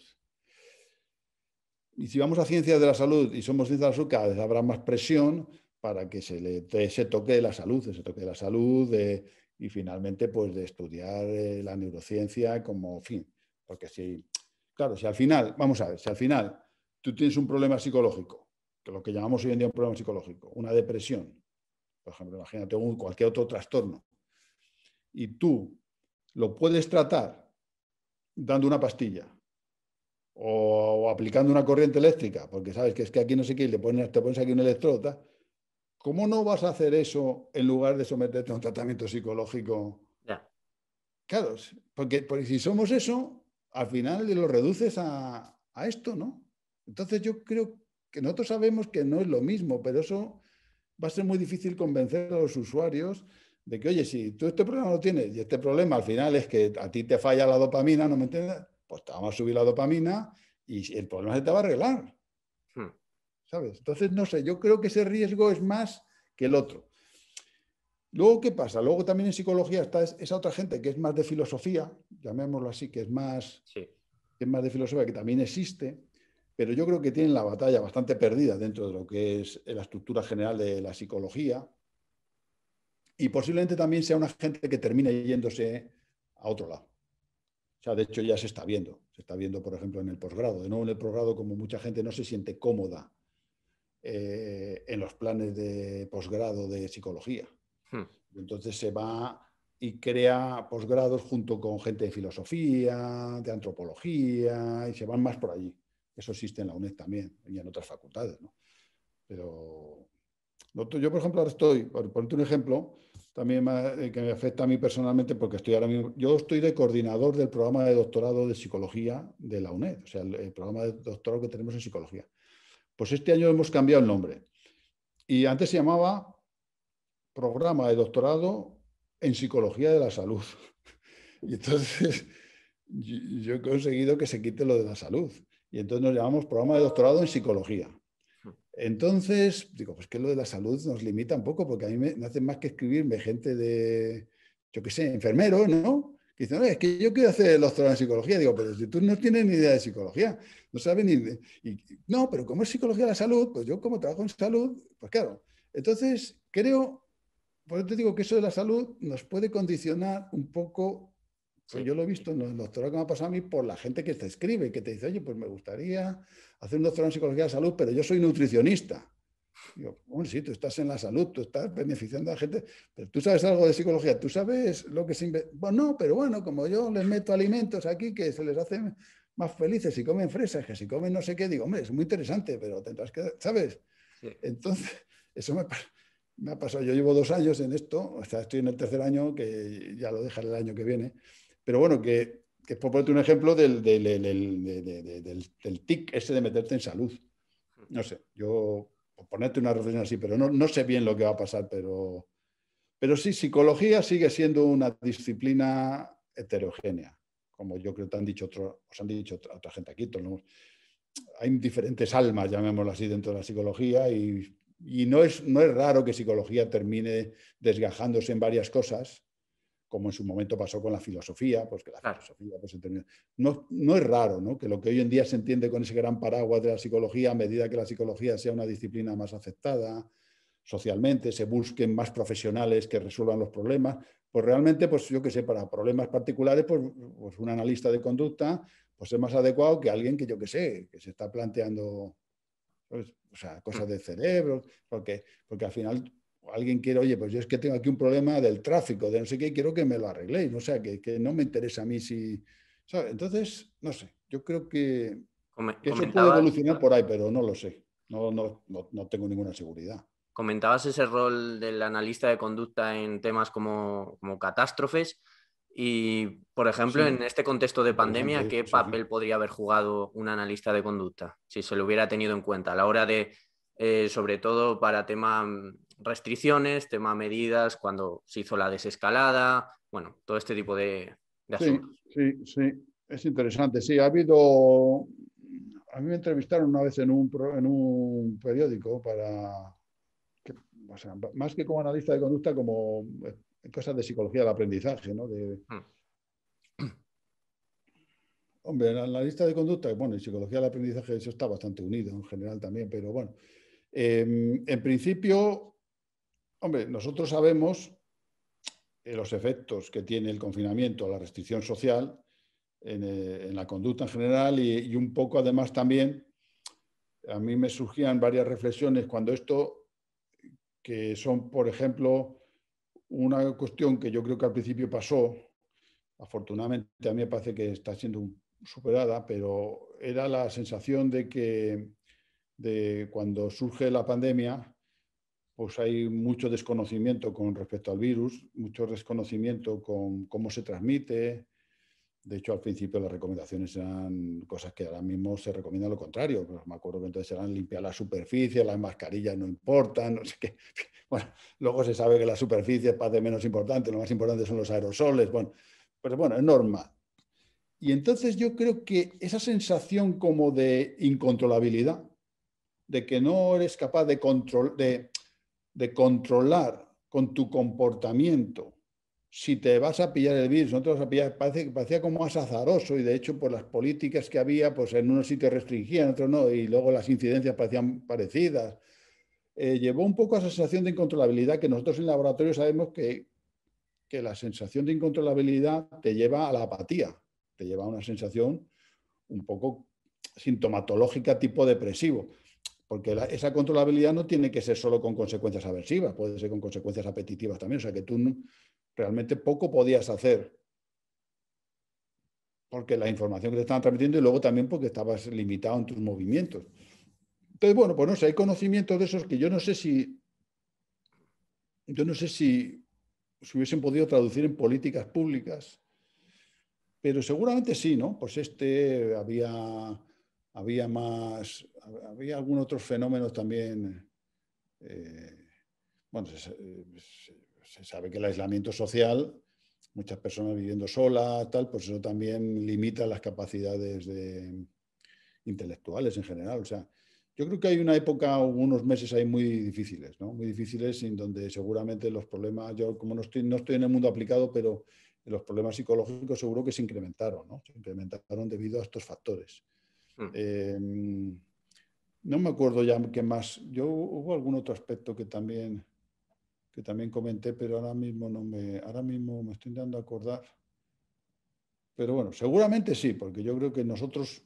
Y si vamos a ciencias de la salud y somos ciencias de la salud, cada vez habrá más presión para que se le toque la salud, ese toque la salud y finalmente pues de estudiar eh, la neurociencia como fin. Porque si, claro, si al final, vamos a ver, si al final tú tienes un problema psicológico, que lo que llamamos hoy en día un problema psicológico, una depresión, por ejemplo, imagínate un, cualquier otro trastorno, y tú lo puedes tratar dando una pastilla o, aplicando una corriente eléctrica, porque sabes que es que aquí no sé qué, y pones, te pones aquí un electrodo, ¿cómo no vas a hacer eso en lugar de someterte a un tratamiento psicológico? Claro, porque, porque, si somos eso, al final lo reduces a, a esto, ¿no? Entonces yo creo que nosotros sabemos que no es lo mismo, pero eso va a ser muy difícil convencer a los usuarios de que, oye, si tú este problema lo tienes y este problema al final es que a ti te falla la dopamina, ¿no me entiendes? Pues te vamos a subir la dopamina y el problema se te va a arreglar. Hmm. ¿Sabes? Entonces, no sé, yo creo que ese riesgo es más que el otro. Luego, ¿qué pasa? Luego también en psicología está esa otra gente que es más de filosofía, llamémoslo así, que es más, que es más de filosofía, que también existe, pero yo creo que tienen la batalla bastante perdida dentro de lo que es eh, la estructura general de la psicología y posiblemente también sea una gente que termine yéndose a otro lado. O sea, de hecho ya se está viendo, se está viendo, por ejemplo, en el posgrado. De nuevo, en el posgrado, como mucha gente no se siente cómoda eh, en los planes de posgrado de psicología. Hmm. Entonces se va y crea posgrados junto con gente de filosofía, de antropología, y se van más por allí. Eso existe en la UNED también y en otras facultades. ¿no? Pero yo, por ejemplo, ahora estoy, por ponerte un ejemplo, también eh, que me afecta a mí personalmente porque estoy ahora mismo, yo estoy de coordinador del programa de doctorado de psicología de la UNED, o sea, el programa de doctorado que tenemos en psicología. Pues este año hemos cambiado el nombre y antes se llamaba programa de doctorado en psicología de la salud. *laughs* Y entonces yo he conseguido que se quite lo de la salud y entonces nos llamamos programa de doctorado en psicología. Entonces, digo, pues que lo de la salud nos limita un poco, porque a mí me, hacen más que escribirme gente de, yo qué sé, enfermero ¿no? Que dicen, es que yo quiero hacer el doctorado en psicología. Digo, pero si tú no tienes ni idea de psicología, no sabes ni... no, pero como es psicología la salud, pues yo como trabajo en salud, pues claro. Entonces, creo, por eso te digo que eso de la salud nos puede condicionar un poco pues yo lo he visto en los doctorados que me ha pasado a mí por la gente que te escribe y que te dice, oye, pues me gustaría hacer un doctorado en psicología de salud, pero yo soy nutricionista. yo, bueno, sí, tú estás en la salud, tú estás beneficiando a la gente, pero tú sabes algo de psicología, tú sabes lo que se Bueno, pues no, pero bueno, como yo les meto alimentos aquí que se les hacen más felices si comen fresas, que si comen no sé qué, digo, hombre, es muy interesante, pero tendrás que, ¿sabes? Entonces, eso me, me ha pasado. Yo llevo dos años en esto, o sea, estoy en el tercer año, que ya lo dejaré el año que viene. Pero bueno, que, es por ponerte un ejemplo del, del, del, del, tic ese de meterte en salud. No sé, yo ponerte una reflexión así, pero no, no sé bien lo que va a pasar, pero, pero sí, psicología sigue siendo una disciplina heterogénea, como yo creo que te han dicho otros, os han dicho otra, gente aquí. Hay diferentes almas, llamémoslo así, dentro de la psicología y, y no, es, no es raro que psicología termine desgajándose en varias cosas como en su momento pasó con la filosofía, pues que la filosofía pues, no, no, es raro ¿no? que lo que hoy en día se entiende con ese gran paraguas de la psicología, a medida que la psicología sea una disciplina más aceptada socialmente, se busquen más profesionales que resuelvan los problemas, pues realmente, pues yo que sé, para problemas particulares, pues, pues, un analista de conducta pues es más adecuado que alguien que yo que sé, que se está planteando pues, cosas mm. de cerebro, porque, porque al final alguien quiere, oye, pues yo es que tengo aquí un problema del tráfico, de no sé qué, quiero que me lo arregléis, o sea, que, no me interesa a mí si... Entonces, no sé, yo creo que, eso puede evolucionar por ahí, pero no lo sé, no, no, no, tengo ninguna seguridad. Comentabas ese rol del analista de conducta en temas como, como catástrofes y, por ejemplo, en este contexto de pandemia, ¿qué papel podría haber jugado un analista de conducta si se lo hubiera tenido en cuenta a la hora de, eh, sobre todo para temas mm, restricciones, tema medidas, cuando se hizo la desescalada, bueno, todo este tipo de, sí, asuntos. Sí, sí, es interesante. Sí, ha habido. A mí me entrevistaron una vez en un, en un periódico para. o sea, más que como analista de conducta, como eh, cosas de psicología del aprendizaje, ¿no? De, mm. Hombre, la, lista de conducta, bueno, en psicología del aprendizaje, eso está bastante unido en general también, pero bueno. Em, en principio, Hombre, nosotros sabemos eh, los efectos que tiene el confinamiento, la restricción social eh, en, la conducta en general y, un poco además también a mí me surgían varias reflexiones cuando esto, que son, por ejemplo, una cuestión que yo creo que al principio pasó, afortunadamente a mí me parece que está siendo superada, pero era la sensación de que cuando surge la pandemia, pues hay mucho desconocimiento con respecto al virus, mucho desconocimiento con cómo se transmite. De hecho, al principio las recomendaciones eran cosas que ahora mismo se recomienda lo contrario. Pues me acuerdo que entonces eran limpiar la superficie, las mascarillas no importan, no sé qué. *laughs* Bueno, luego se sabe que la superficie es parte menos importante, lo más importante son los aerosoles. Bueno, pero bueno, es norma. Y entonces yo creo que esa sensación como de incontrolabilidad, de que no eres capaz de, control, de, de controlar con tu comportamiento si te vas a pillar el virus, no te vas a pillar, parecía como más azaroso y de hecho por las políticas que había, pues en unos sitios restringían, en otros no, y luego las incidencias parecían parecidas. Eh, llevó un poco a esa sensación de incontrolabilidad que nosotros en laboratorio sabemos que, que la sensación de incontrolabilidad te lleva a la apatía, te lleva a una sensación un poco sintomatológica tipo depresivo. Porque esa controlabilidad no tiene que ser solo con consecuencias aversivas, puede ser con consecuencias apetitivas también. O sea que tú realmente poco podías hacer porque la información que te estaban transmitiendo y luego también porque estabas limitado en tus movimientos. Entonces, bueno, pues no sé, hay conocimientos de esos que yo no sé si, yo no sé si se hubiesen podido traducir en políticas públicas, pero seguramente sí, ¿no? Pues este había había más, había algunos otros fenómenos también. Eh, bueno, se, se, sabe que el aislamiento social, muchas personas viviendo solas, tal, pues eso también limita las capacidades de, intelectuales en general. O sea, yo creo que hay una época, unos meses ahí muy difíciles, ¿no? Muy difíciles, en donde seguramente los problemas, yo como no estoy, no estoy en el mundo aplicado, pero los problemas psicológicos seguro que se incrementaron, ¿no? Se incrementaron debido a estos factores. Mm. Em, no me acuerdo ya qué más. Yo hubo algún otro aspecto que también, que también comenté, pero ahora mismo no me, ahora mismo me estoy dando a acordar. Pero bueno, seguramente sí, porque yo creo que nosotros,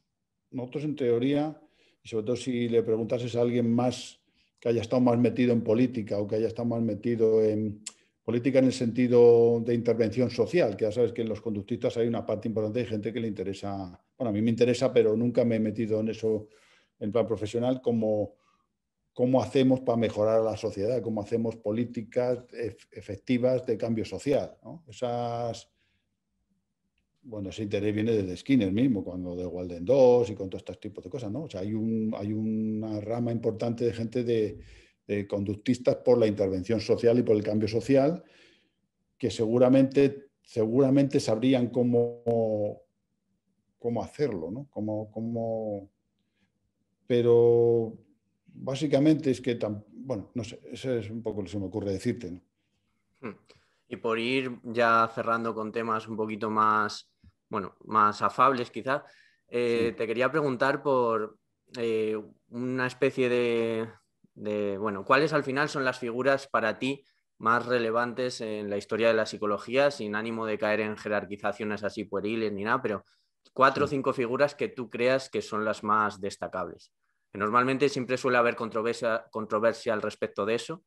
nosotros en teoría, y sobre todo si le preguntases a alguien más que haya estado más metido en política o que haya estado más metido en, Política en el sentido de intervención social, que ya sabes que en los conductistas hay una parte importante de gente que le interesa, bueno, a mí me interesa, pero nunca me he metido en eso en plan profesional, como cómo hacemos para mejorar a la sociedad, cómo hacemos políticas efectivas de cambio social. Esas, bueno, ese interés viene desde Skinner mismo, cuando de Walden 2 y con todos estos tipos de cosas, ¿no? O sea, hay, un, hay una rama importante de gente de, eh, conductistas por la intervención social y por el cambio social, que seguramente, seguramente sabrían cómo, cómo hacerlo, ¿no? Pero básicamente es que, tan... bueno, no sé, eso es un poco lo que se me ocurre decirte. ¿no? Hmm. Y por ir ya cerrando con temas un poquito más, bueno, más afables quizá, eh, te quería preguntar por eh, una especie de, de, bueno, ¿cuáles al final son las figuras para ti más relevantes en la historia de la psicología, sin ánimo de caer en jerarquizaciones así pueriles ni nada, pero cuatro o cinco figuras que tú creas que son las más destacables? normalmente siempre suele haber controversia, al respecto de eso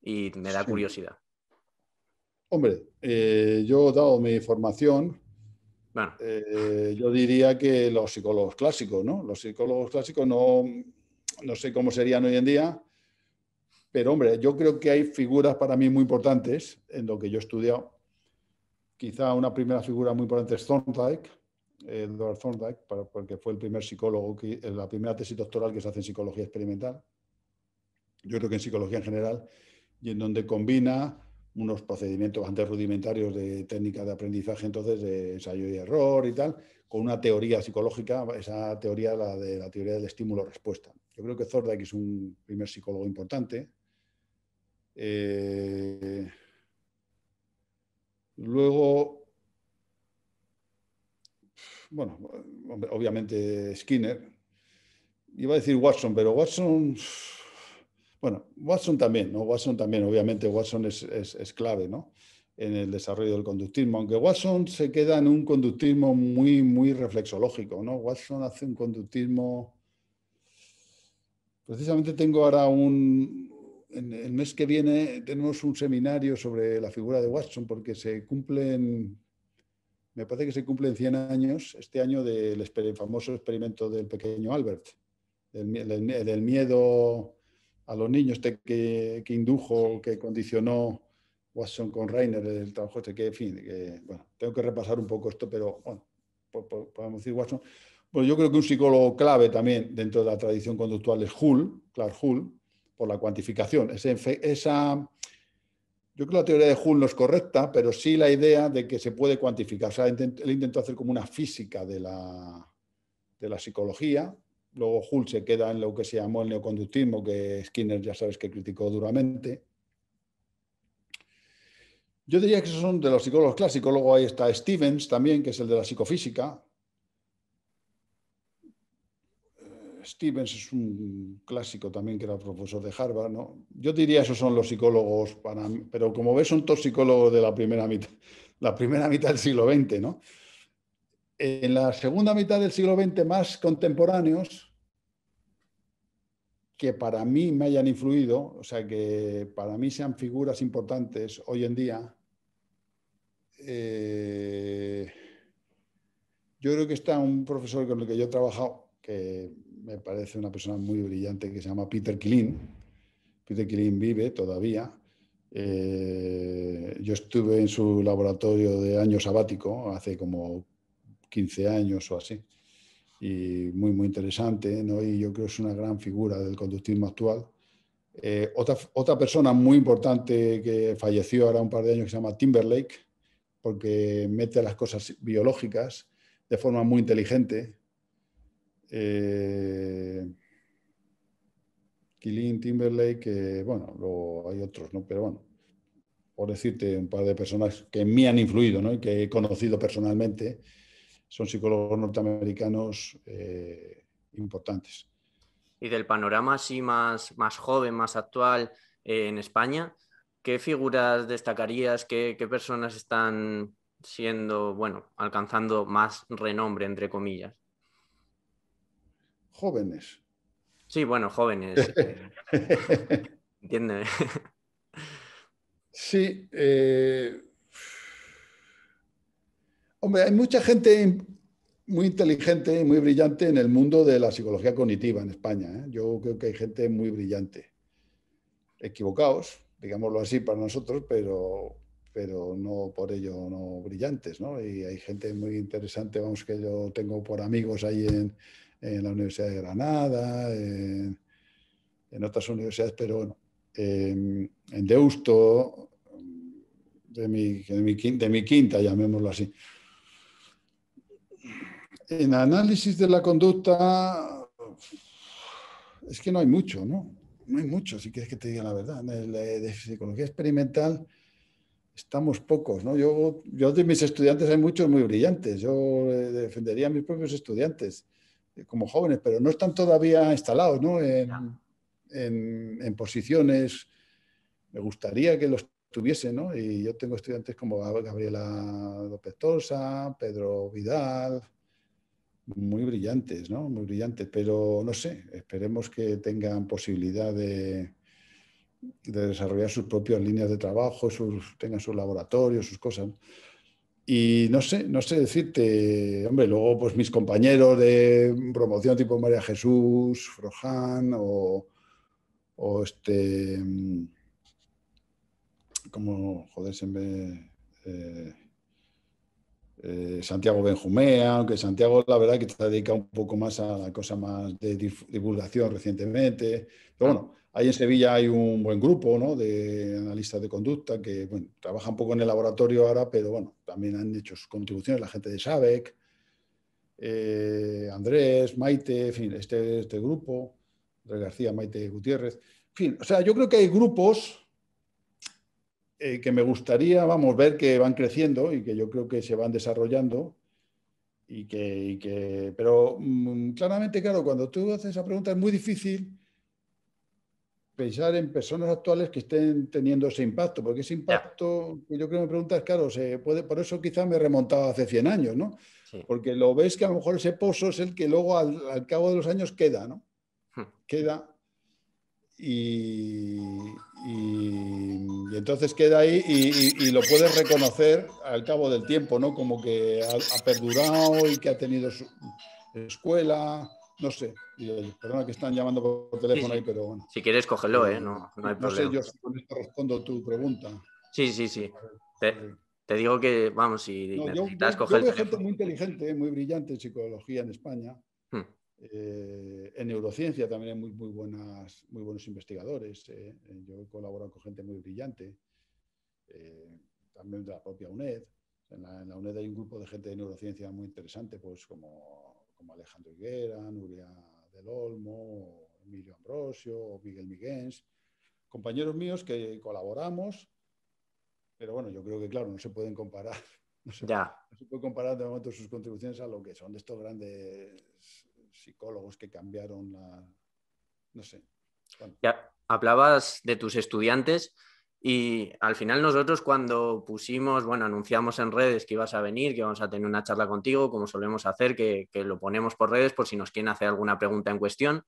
y me da curiosidad. Hombre, eh, yo dado mi formación. Bueno. Eh, yo diría que los psicólogos clásicos, ¿no? Los psicólogos clásicos no, no sé cómo serían hoy en día, pero hombre, yo creo que hay figuras para mí muy importantes en lo que yo he estudiado. Quizá una primera figura muy importante es Thorndike, Edward Thorndike, porque fue el primer psicólogo, que, la primera tesis doctoral que se hace en psicología experimental. Yo creo que en psicología en general, y en donde combina unos procedimientos bastante rudimentarios de técnicas de aprendizaje, entonces de ensayo y error y tal, con una teoría psicológica, esa teoría, la de la teoría del estímulo-respuesta yo creo que Zordak es un primer psicólogo importante. Eh, luego, bueno, obviamente Skinner. Iba a decir Watson, pero Watson, bueno, Watson también, ¿no? Watson también, obviamente Watson es, es clave, ¿no? En el desarrollo del conductismo, aunque Watson se queda en un conductismo muy, muy reflexológico, ¿no? Watson hace un conductismo Precisamente tengo ahora un, en el mes que viene tenemos un seminario sobre la figura de Watson porque se cumplen, me parece que se cumplen 100 años este año del famoso experimento del pequeño Albert, del, miedo a los niños este que, que, indujo, que condicionó Watson con Rainer, el trabajo este que, en fin, que, bueno, tengo que repasar un poco esto, pero bueno, podemos decir Watson. Pues yo creo que un psicólogo clave también dentro de la tradición conductual es Hull, Clark Hull, por la cuantificación. esa, yo creo que la teoría de Hull no es correcta, pero sí la idea de que se puede cuantificar. O sea, él intentó hacer como una física de de la psicología. Luego Hull se queda en lo que se llamó el neoconductismo, que Skinner ya sabes que criticó duramente. Yo diría que esos son de los psicólogos clásicos. Luego ahí está Stevens también, que es el de la psicofísica, Stevens es un clásico también que era profesor de Harvard, ¿no? Yo diría esos son los psicólogos, para, pero como ves son todos psicólogos de la primera mitad, del siglo XX, En la segunda mitad del siglo XX más contemporáneos que para mí me hayan influido, o sea, que para mí sean figuras importantes hoy en día. Eh, yo creo que está un profesor con el que yo he trabajado, que me parece una persona muy brillante que se llama Peter Killin. Peter Killin vive todavía. Eh, yo estuve en su laboratorio de año sabático hace como 15 años o así. Y muy, muy interesante, Y yo creo que es una gran figura del conductismo actual. Eh, otra, otra, persona muy importante que falleció ahora un par de años que se llama Timberlake, porque mete las cosas biológicas de forma muy inteligente eh, Killing, Timberlake, que bueno, luego hay otros, ¿no? Pero bueno, por decirte un par de personas que me han influido, ¿no? Y que he conocido personalmente, son psicólogos norteamericanos eh, importantes. Y del panorama así más, más joven, más actual eh, en España, ¿qué figuras destacarías? qué personas están siendo, bueno, alcanzando más renombre, entre comillas? jóvenes. Sí, bueno, jóvenes. *laughs* Eh, entiende. sí. Eh, hombre, hay mucha gente muy inteligente y muy brillante en el mundo de la psicología cognitiva en España. ¿eh? Yo creo que hay gente muy brillante. Equivocados, digámoslo así para nosotros, pero, pero no por ello no brillantes. ¿no? Y hay gente muy interesante, vamos, que yo tengo por amigos ahí en, en la Universidad de Granada, en, otras universidades, pero bueno, en, Deusto, de mi, de quinta, llamémoslo así. En análisis de la conducta, es que no hay mucho, ¿no? No hay mucho, si quieres que te diga la verdad. En eh, de psicología experimental estamos pocos, ¿no? Yo, yo de mis estudiantes hay muchos muy brillantes, yo eh, defendería a mis propios estudiantes como jóvenes, pero no están todavía instalados ¿no? En, posiciones. Me gustaría que los tuviesen, ¿no? Y yo tengo estudiantes como Gabriela López Torsa, Pedro Vidal, muy brillantes, ¿no? Muy brillantes, pero no sé, esperemos que tengan posibilidad de, desarrollar sus propias líneas de trabajo, sus, tengan sus laboratorios, sus cosas. Y no sé, no sé decirte, hombre, luego pues mis compañeros de promoción tipo María Jesús, Frojan o, o este, mm, como, joder, se me... Eh, eh, Santiago Benjumea, aunque Santiago la verdad que se dedica un poco más a la cosa más de divulgación recientemente. Pero bueno, Ahí en Sevilla hay un buen grupo de analistas de conducta que trabaja un poco en el laboratorio ahora, pero bueno, también han hecho sus contribuciones, la gente de SABEC, eh, Andrés, Maite, en fin, este, este grupo, Andrés García, Maite Gutiérrez. En fin, o sea, yo creo que hay grupos eh, que me gustaría, vamos, ver que van creciendo y que yo creo que se van desarrollando. Y que, pero mm, claramente, claro, cuando tú haces esa pregunta es muy difícil pensar en personas actuales que estén teniendo ese impacto, porque ese impacto, que yo creo que me preguntas, claro, se puede, por eso quizás me he remontado hace 100 años, ¿no? Porque lo ves que a lo mejor ese pozo es el que luego al, cabo de los años queda, ¿no? Hmm. Queda. Y, entonces queda ahí y, lo puedes reconocer al cabo del tiempo, ¿no? Como que ha, ha perdurado y que ha tenido su escuela, no sé. Perdona que están llamando por teléfono ahí, pero bueno. Si quieres, cógelo, ¿eh? No, no, hay sé yo respondo tu pregunta. Sí, sí, sí. Te, digo que, vamos, si necesitas yo, coger yo gente muy inteligente, eh, muy brillante en psicología en España. Hmm. Eh, en neurociencia también hay muy, muy, buenas, muy buenos investigadores. Eh. Yo he colaborado con gente muy brillante, también de la propia UNED. en la, UNED hay un grupo de gente de neurociencia muy interesante, pues como como Alejandro Higuera, Nuria del Olmo, Emilio Ambrosio, Miguel Miguens, compañeros míos que colaboramos, pero bueno, yo creo que claro, no se pueden comparar, *laughs* no se, ya. No se puede comparar de momento sus contribuciones a lo que son de estos grandes psicólogos que cambiaron la, no sé. Ya, hablabas de tus estudiantes. Y al final nosotros cuando pusimos, bueno, anunciamos en redes que ibas a venir, que vamos a tener una charla contigo, como solemos hacer, que, lo ponemos por redes por si nos quieren hacer alguna pregunta en cuestión,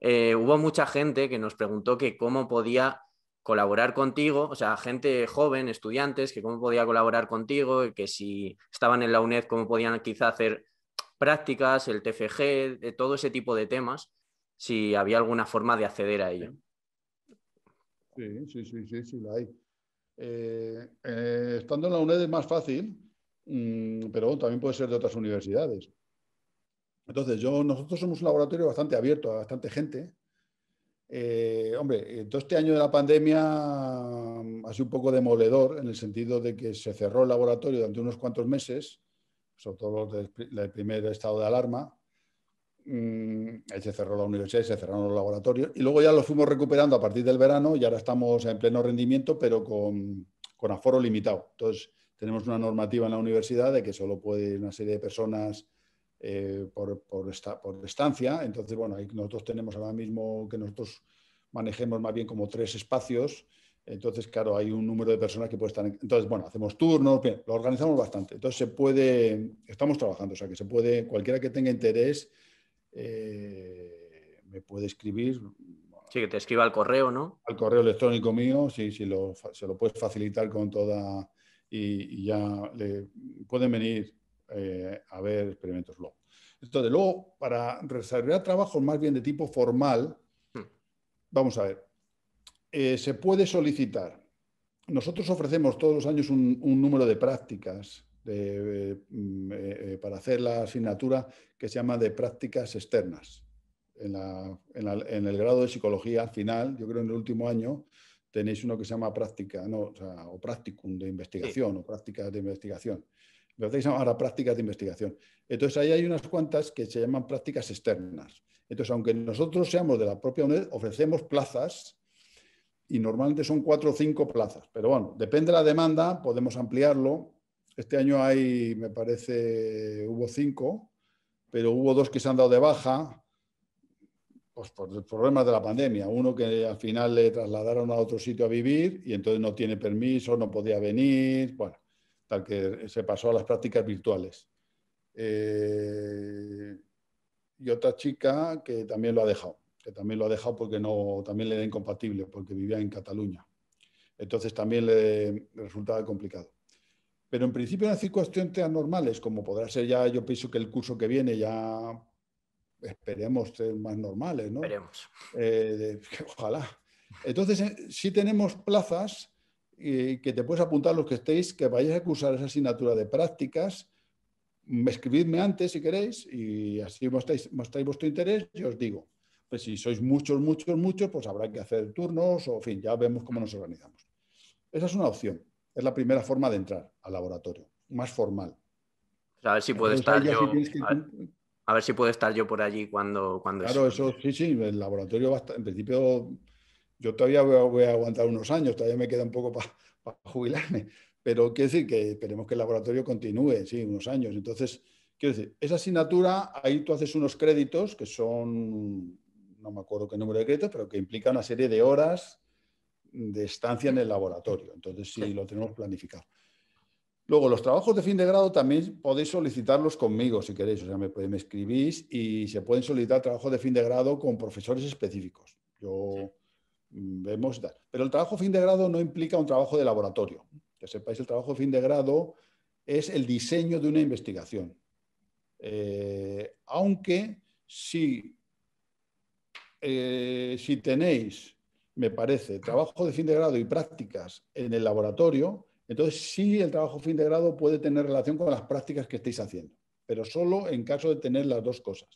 eh, hubo mucha gente que nos preguntó que cómo podía colaborar contigo, o sea, gente joven, estudiantes, que cómo podía colaborar contigo, que si estaban en la UNED, cómo podían quizá hacer prácticas, el TFG, todo ese tipo de temas, si había alguna forma de acceder a ello. Sí, sí, sí, sí, la hay. Eh, eh, estando en la UNED es más fácil, mm, pero también puede ser de otras universidades. Entonces, yo, nosotros somos un laboratorio bastante abierto a bastante gente. Eh, hombre, todo este año de la pandemia mm, ha sido un poco demoledor en el sentido de que se cerró el laboratorio durante unos cuantos meses, sobre todo el primer estado de alarma, Mm, se cerró la universidad, se cerraron los laboratorios y luego ya los fuimos recuperando a partir del verano y ahora estamos en pleno rendimiento, pero con, con aforo limitado. Entonces, tenemos una normativa en la universidad de que solo puede una serie de personas eh, por, por, esta, por, estancia. Entonces, bueno, nosotros tenemos ahora mismo que nosotros manejemos más bien como tres espacios. Entonces, claro, hay un número de personas que puede estar. Entonces, bueno, hacemos turnos, lo organizamos bastante. Entonces, se puede, estamos trabajando, o sea, que se puede, cualquiera que tenga interés, eh, me puede escribir. Sí, que te escriba al correo, ¿no? Al correo electrónico mío, sí, sí lo, se lo puedes facilitar con toda. Y, ya le, pueden venir eh, a ver experimentos luego. Entonces, luego, para reservar trabajos más bien de tipo formal, hmm. vamos a ver, eh, se puede solicitar. Nosotros ofrecemos todos los años un número de prácticas Mm, eh, eh, para hacer la asignatura que se llama de prácticas externas. En, el grado de psicología final, yo creo en el último año, tenéis uno que se llama práctica, no, o, practicum de investigación o prácticas de investigación. Lo hacéis ahora prácticas de investigación. Entonces ahí hay unas cuantas que se llaman prácticas externas. Entonces, aunque nosotros seamos de la propia UNED, ofrecemos plazas y normalmente son cuatro o cinco plazas. Pero bueno, depende de la demanda, podemos ampliarlo este año hay, me parece, hubo cinco, pero hubo dos que se han dado de baja pues, por problemas de la pandemia. Uno que al final le trasladaron a otro sitio a vivir y entonces no tiene permiso, no podía venir, bueno, tal que se pasó a las prácticas virtuales. Eh, y otra chica que también lo ha dejado, que también lo ha dejado porque no, también le era incompatible, porque vivía en Cataluña. Entonces también le resultaba complicado. Pero en principio en circunstancias anormales, como podrá ser ya, yo pienso que el curso que viene ya esperemos ser más normales, ¿no? Esperemos. Eh, ojalá. Entonces, eh, si tenemos plazas que te puedes apuntar los que estéis, que vayáis a cursar esa asignatura de prácticas. Escribidme antes si queréis y así mostráis, mostráis vuestro interés y os digo. Pues si sois muchos, muchos, muchos, pues habrá que hacer turnos o, en fin, ya vemos cómo nos organizamos. Esa es una opción. Es la primera forma de entrar al laboratorio, más formal. A ver si puede estar yo. a, ver, si puedo estar yo por allí cuando. cuando claro, eso sí, sí. El laboratorio, va en principio, yo todavía voy a, aguantar unos años, todavía me queda un poco para *laughs* jubilarme. Pero quiero decir que esperemos que el laboratorio continúe, sí, unos años. Entonces, quiero decir, esa asignatura, ahí tú haces unos créditos que son, no me acuerdo qué número de créditos, pero que implica una serie de horas de estancia en el laboratorio. Entonces, sí, lo tenemos planificado. Luego, los trabajos de fin de grado también podéis solicitarlos conmigo si queréis. O sea, me, escribís y se pueden solicitar trabajos de fin de grado con profesores específicos. Yo mm, vemos. Pero el trabajo de fin de grado no implica un trabajo de laboratorio. Que sepáis, el trabajo de fin de grado es el diseño de una investigación. Eh, aunque si, eh, si tenéis me parece, trabajo de fin de grado y prácticas en el laboratorio, entonces sí el trabajo fin de grado puede tener relación con las prácticas que estáis haciendo, pero solo en caso de tener las dos cosas.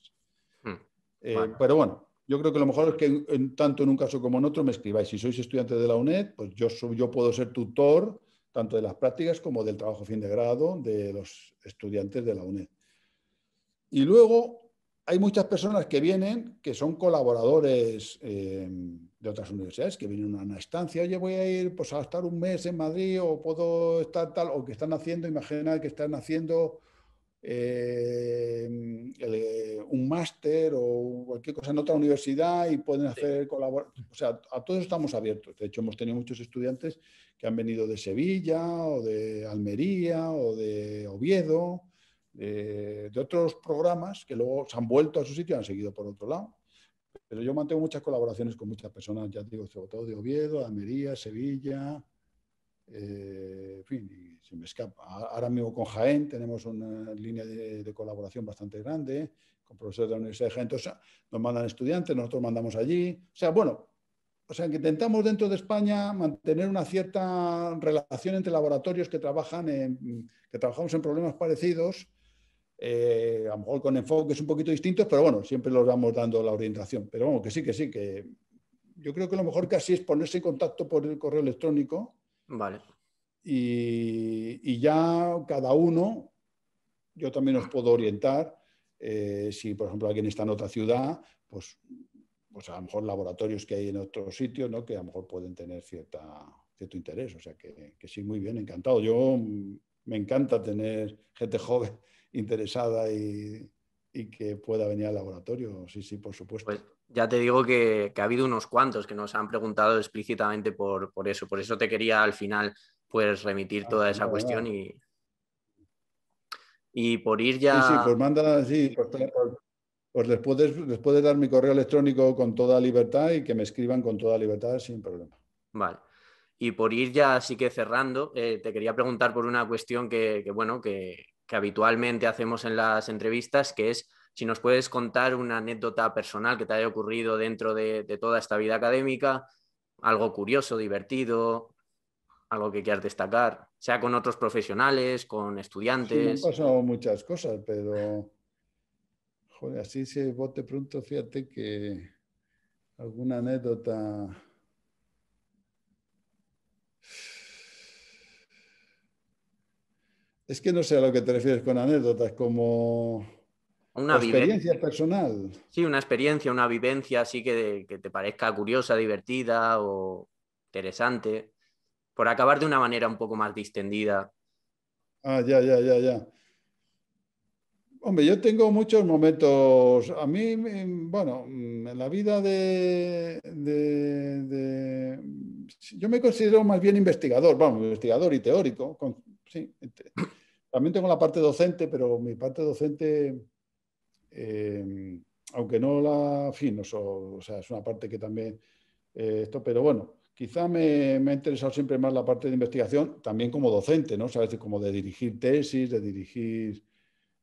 Hmm. Eh, pero bueno, yo creo que lo mejor es que tanto en un caso como en otro me escribáis. Si sois estudiantes de la UNED, pues yo, yo puedo ser tutor tanto de las prácticas como del trabajo fin de grado de los estudiantes de la UNED. Y luego hay muchas personas que vienen que son colaboradores eh, de otras universidades, que vienen a una estancia, oye, voy a ir pues, a estar un mes en Madrid o puedo estar tal, o que están haciendo, imagina que están haciendo eh, eh, un máster o cualquier cosa en otra universidad y pueden hacer colaboración. colaborar. O sea, a todos estamos abiertos. De hecho, hemos tenido muchos estudiantes que han venido de Sevilla o de Almería o de Oviedo eh, de otros programas que luego se han vuelto a su sitio y han seguido por otro lado. Pero yo mantengo muchas colaboraciones con muchas personas, ya digo, sobre todo de Oviedo, de Almería, Sevilla, eh, en fin, se me escapa. Ahora mismo con Jaén tenemos una línea de, colaboración bastante grande, con profesores de la Universidad de Jaén. Entonces, nos mandan estudiantes, nosotros mandamos allí. O sea, bueno, o sea, que intentamos dentro de España mantener una cierta relación entre laboratorios que trabajan que trabajamos en problemas parecidos eh, a lo mejor con enfoques un poquito distintos, pero bueno, siempre los vamos dando la orientación. Pero bueno, que sí, que sí, que yo creo que lo mejor casi es ponerse en contacto por el correo electrónico. Vale. Y, y ya cada uno, yo también os puedo orientar. Eh, si, por ejemplo, alguien está en otra ciudad, pues, pues a lo mejor laboratorios que hay en otros sitio ¿no? que a lo mejor pueden tener cierta, cierto interés. O sea que, que sí, muy bien, encantado. Yo mm, me encanta tener gente joven interesada y, que pueda venir al laboratorio. Sí, sí, por supuesto. Pues ya te digo que, ha habido unos cuantos que nos han preguntado explícitamente por, eso. Por eso te quería al final pues remitir ah, toda esa cuestión y... Y por ir ya... Sí, sí, pues mandan sí, pues, pues, pues les, puedes, dar mi correo electrónico con toda libertad y que me escriban con toda libertad sin problema. Vale. Y por ir ya así que cerrando, eh, te quería preguntar por una cuestión que, que bueno, que, que habitualmente hacemos en las entrevistas, que es si nos puedes contar una anécdota personal que te haya ocurrido dentro de, toda esta vida académica, algo curioso, divertido, algo que quieras destacar, sea con otros profesionales, con estudiantes. han pasado muchas cosas, pero joder, así se bote pronto, fíjate que alguna anécdota Es que no sé a lo que te refieres con anécdotas, como una experiencia personal. Sí, una experiencia, una vivencia así que, que te parezca curiosa, divertida o interesante, por acabar de una manera un poco más distendida. Ah, ya, ya, ya, ya. Hombre, yo tengo muchos momentos. A mí, bueno, en la vida de, Yo me considero más bien investigador, vamos, investigador y teórico, con, sí. También tengo la parte docente, pero mi parte docente, em, aunque no la, fin, no o sea, es una parte que también eh, esto, pero bueno, quizá me, me, ha interesado siempre más la parte de investigación, también como docente, ¿no? O sea, como de dirigir tesis, de dirigir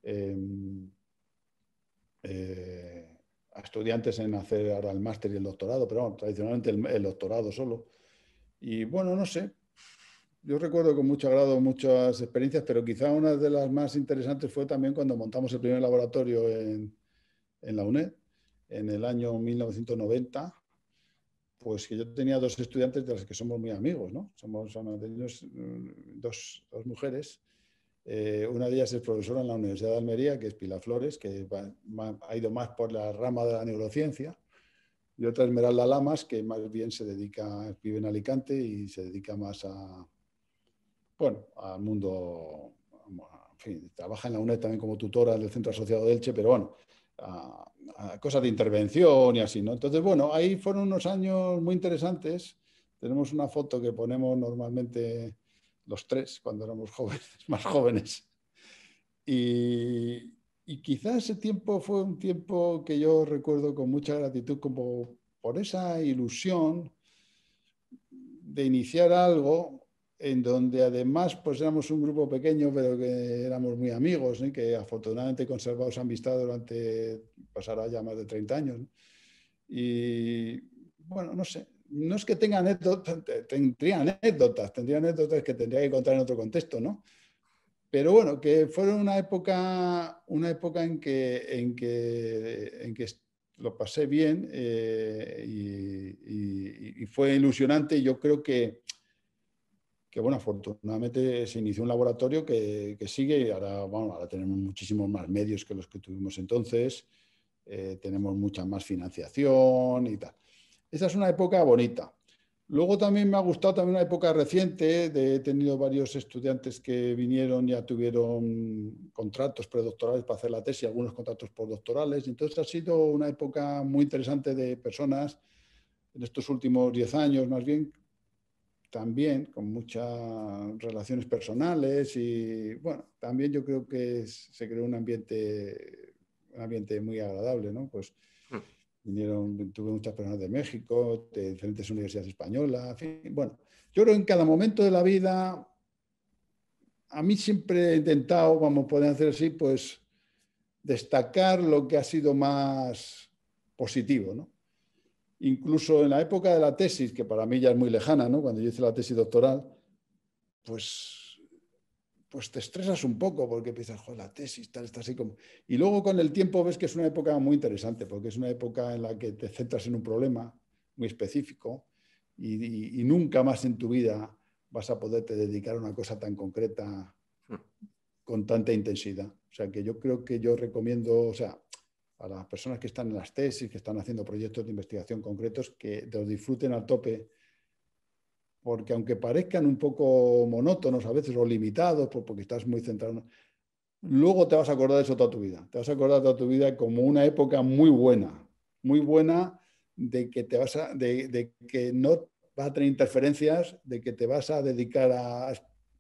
em, eh, a estudiantes en hacer ahora el máster y el doctorado, pero tradicionalmente el doctorado solo. Y bueno, no sé, yo recuerdo con mucho agrado muchas experiencias, pero quizá una de las más interesantes fue también cuando montamos el primer laboratorio en, la UNED, en el año 1990, pues que yo tenía dos estudiantes de las que somos muy amigos, ¿no? Somos mm, dos, mujeres. Eh, una de ellas es profesora en la Universidad de Almería, que es Pilar Flores, que ha ido más por la rama de la neurociencia. Y otra es Meralda Lamas, que más bien se dedica, vive en Alicante y se dedica más a, bueno, al mundo, en fin, trabaja en la UNED también como tutora del Centro Asociado de Elche, pero bueno, cosas de intervención y así, ¿no? Entonces, bueno, ahí fueron unos años muy interesantes. Tenemos una foto que ponemos normalmente los tres cuando éramos *laughs* jóvenes, más jóvenes. Y, y quizás ese tiempo fue un tiempo que yo recuerdo con mucha gratitud como por esa ilusión de iniciar algo en donde además pues éramos un grupo pequeño, pero que éramos muy amigos, ¿eh? que afortunadamente conservamos amistad durante, pasará ya más de 30 años. Y bueno, no sé, no es que tenga anécdotas, tendría anécdotas, tendría anécdotas que tendría que contar en otro contexto, ¿no? Pero bueno, que fueron una época, una época en que, en que, en que lo pasé bien eh, y, y, fue ilusionante. Yo creo que que bueno, afortunadamente se inició un laboratorio que, sigue y ahora, bueno, tenemos muchísimos más medios que los que tuvimos entonces, eh, tenemos mucha más financiación y tal. Esa es una época bonita. Luego también me ha gustado también una época reciente, he tenido varios estudiantes que vinieron, ya tuvieron contratos predoctorales para hacer la tesis, algunos contratos postdoctorales, entonces ha sido una época muy interesante de personas en estos últimos 10 años más bien, también con muchas relaciones personales y bueno, también yo creo que se creó un ambiente, ambiente muy agradable, ¿no? Pues hmm. vinieron, tuve muchas personas de México, de diferentes universidades españolas, en fin, bueno, yo creo que en cada momento de la vida, a mí siempre he intentado, vamos, poder hacer así, pues destacar lo que ha sido más positivo, ¿no? incluso en la época de la tesis, que para mí ya es muy lejana, cuando yo hice la tesis doctoral, pues, pues te estresas un poco porque piensas, joder, la tesis, tal, está así como... Y luego con el tiempo ves que es una época muy interesante, porque es una época en la que te centras en un problema muy específico y, nunca más en tu vida vas a poderte dedicar a una cosa tan concreta hmm. con tanta intensidad. O sea, que yo creo que yo recomiendo, o sea, a las personas que están en las tesis, que están haciendo proyectos de investigación concretos, que los disfruten al tope, porque aunque parezcan un poco monótonos a veces o limitados, porque estás muy centrado, luego te vas a acordar de eso toda tu vida. Te vas a acordar toda tu vida como una época muy buena, muy buena de que, te vas de, que no vas a tener interferencias, de que te vas a dedicar a,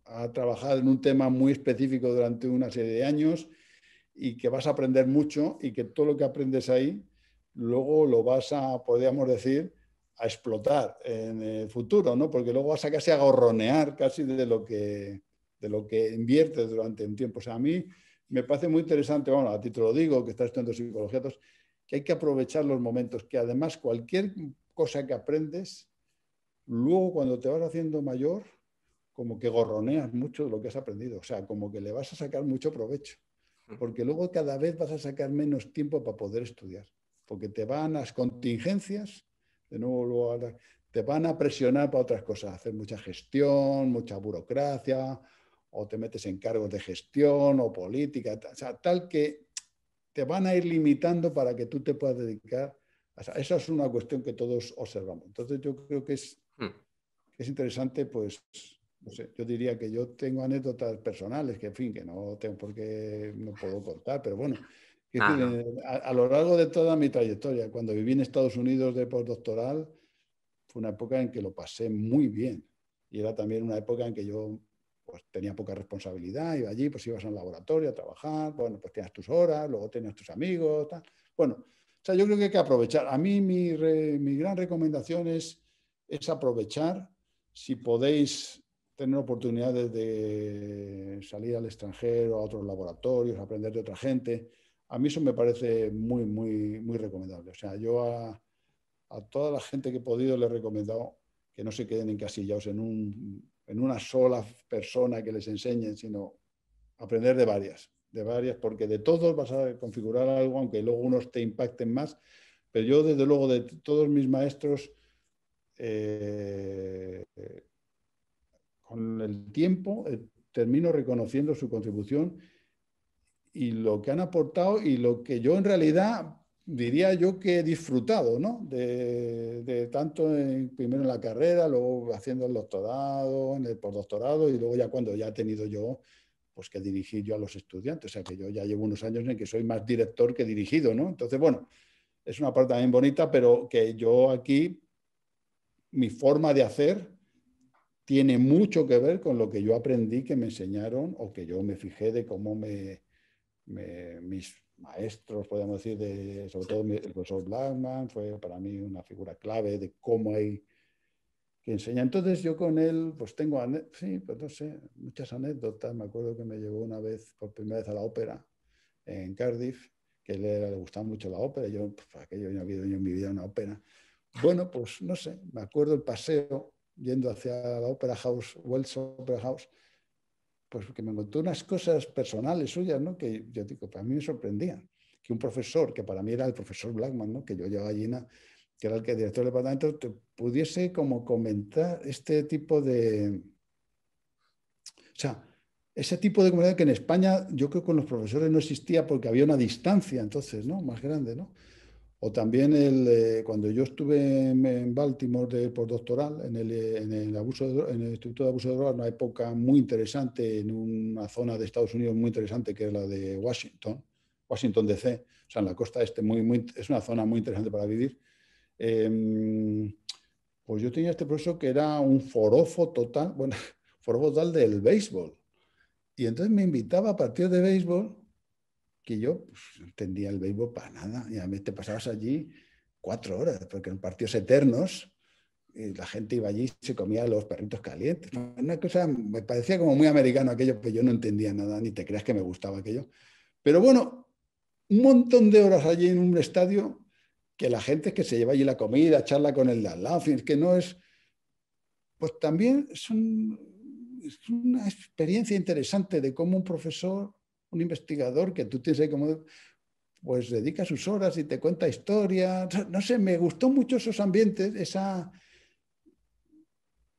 a trabajar en un tema muy específico durante una serie de años y que vas a aprender mucho y que todo lo que aprendes ahí luego lo vas a, podríamos decir, a explotar en el futuro, ¿no? Porque luego vas a casi agorronear casi de lo que, de lo que inviertes durante un tiempo. O sea, a mí me parece muy interesante, bueno, a ti te lo digo, que estás estudiando psicología, que hay que aprovechar los momentos, que además cualquier cosa que aprendes, luego cuando te vas haciendo mayor, como que gorroneas mucho de lo que has aprendido, o sea, como que le vas a sacar mucho provecho porque luego cada vez vas a sacar menos tiempo para poder estudiar, porque te van las contingencias, de nuevo te van a presionar para otras cosas, hacer mucha gestión, mucha burocracia, o te metes en cargos de gestión o política, o sea, tal que te van a ir limitando para que tú te puedas dedicar. O sea, esa es una cuestión que todos observamos. Entonces yo creo que es, hmm. es interesante pues yo diría que yo tengo anécdotas personales que, en fin, que no tengo por qué, no puedo contar, pero bueno, eh, a, lo largo de toda mi trayectoria, cuando viví en Estados Unidos de postdoctoral, fue una época en que lo pasé muy bien. Y era también una época en que yo pues, tenía poca responsabilidad, iba allí, pues ibas al laboratorio a trabajar, bueno, pues tenías tus horas, luego tenías tus amigos, tal. Bueno, o sea, yo creo que hay que aprovechar. A mí mi, mi gran recomendación es, es aprovechar si podéis tener oportunidades de salir al extranjero, a otros laboratorios, aprender de otra gente. A mí eso me parece muy, muy, muy recomendable. O sea, yo a, toda la gente que he podido le he recomendado que no se queden encasillados en, un, en una sola persona que les enseñen, sino aprender de varias, de varias, porque de todos vas a configurar algo, aunque luego unos te impacten más. Pero yo, desde luego, de todos mis maestros, eh, con el tiempo eh, termino reconociendo su contribución y lo que han aportado y lo que yo en realidad diría yo que he disfrutado, ¿no? De, tanto primero en la carrera, luego haciendo el doctorado, en el postdoctorado y luego ya cuando ya he tenido yo pues que dirigir yo a los estudiantes, o sea que yo ya llevo unos años en que soy más director que dirigido, ¿no? Entonces, bueno, es una parte también bonita, pero que yo aquí mi forma de hacer tiene mucho que ver con lo que yo aprendí, que me enseñaron o que yo me fijé de cómo me, mis maestros, podemos decir, de, sobre todo el profesor Blackman, fue para mí una figura clave de cómo hay que enseñar. Entonces yo con él, pues tengo, sí, pues no sé, muchas anécdotas. Me acuerdo que me llevó una vez, por primera vez a la ópera en Cardiff, que le, le gustaba mucho la ópera. Yo, pues, aquello no había habido en mi vida una ópera. Bueno, pues no sé, me acuerdo el paseo yendo hacia la Opera House, Wells Opera House, pues que me contó unas cosas personales suyas, ¿no? Que yo digo, para pues mí me sorprendían. Que un profesor, que para mí era el profesor Blackman, ¿no? Que yo llevaba allí, que era el, que, el director del departamento, pudiese como comentar este tipo de... O sea, ese tipo de comunidad que en España yo creo que con los profesores no existía porque había una distancia entonces, ¿no? Más grande, ¿no? O también el, eh, cuando yo estuve en, Baltimore de doctoral en el, en el abuso en el Instituto de Abuso de Drogas, una época muy interesante en una zona de Estados Unidos muy interesante que es la de Washington, Washington DC, o sea, en la costa este, muy, muy, es una zona muy interesante para vivir. Em, pues yo tenía este profesor que era un forofo total, bueno, *laughs* forofo total del béisbol. Y entonces me invitaba a partir de béisbol que yo pues, entendía el béisbol para nada. Y a mí te pasabas allí cuatro horas, porque en partidos eternos y eh, la gente iba allí y se comía los perritos calientes. Una cosa, me parecía como muy americano aquello, pero yo no entendía nada, ni te creas que me gustaba aquello. Pero bueno, un montón de horas allí en un estadio que la gente que se lleva allí la comida, charla con el de al lado, que no es... Pues también es una experiencia interesante de cómo un profesor un investigador que tú tienes ahí como, pues dedica sus horas y te cuenta historias. No sé, me gustó mucho esos ambientes, esas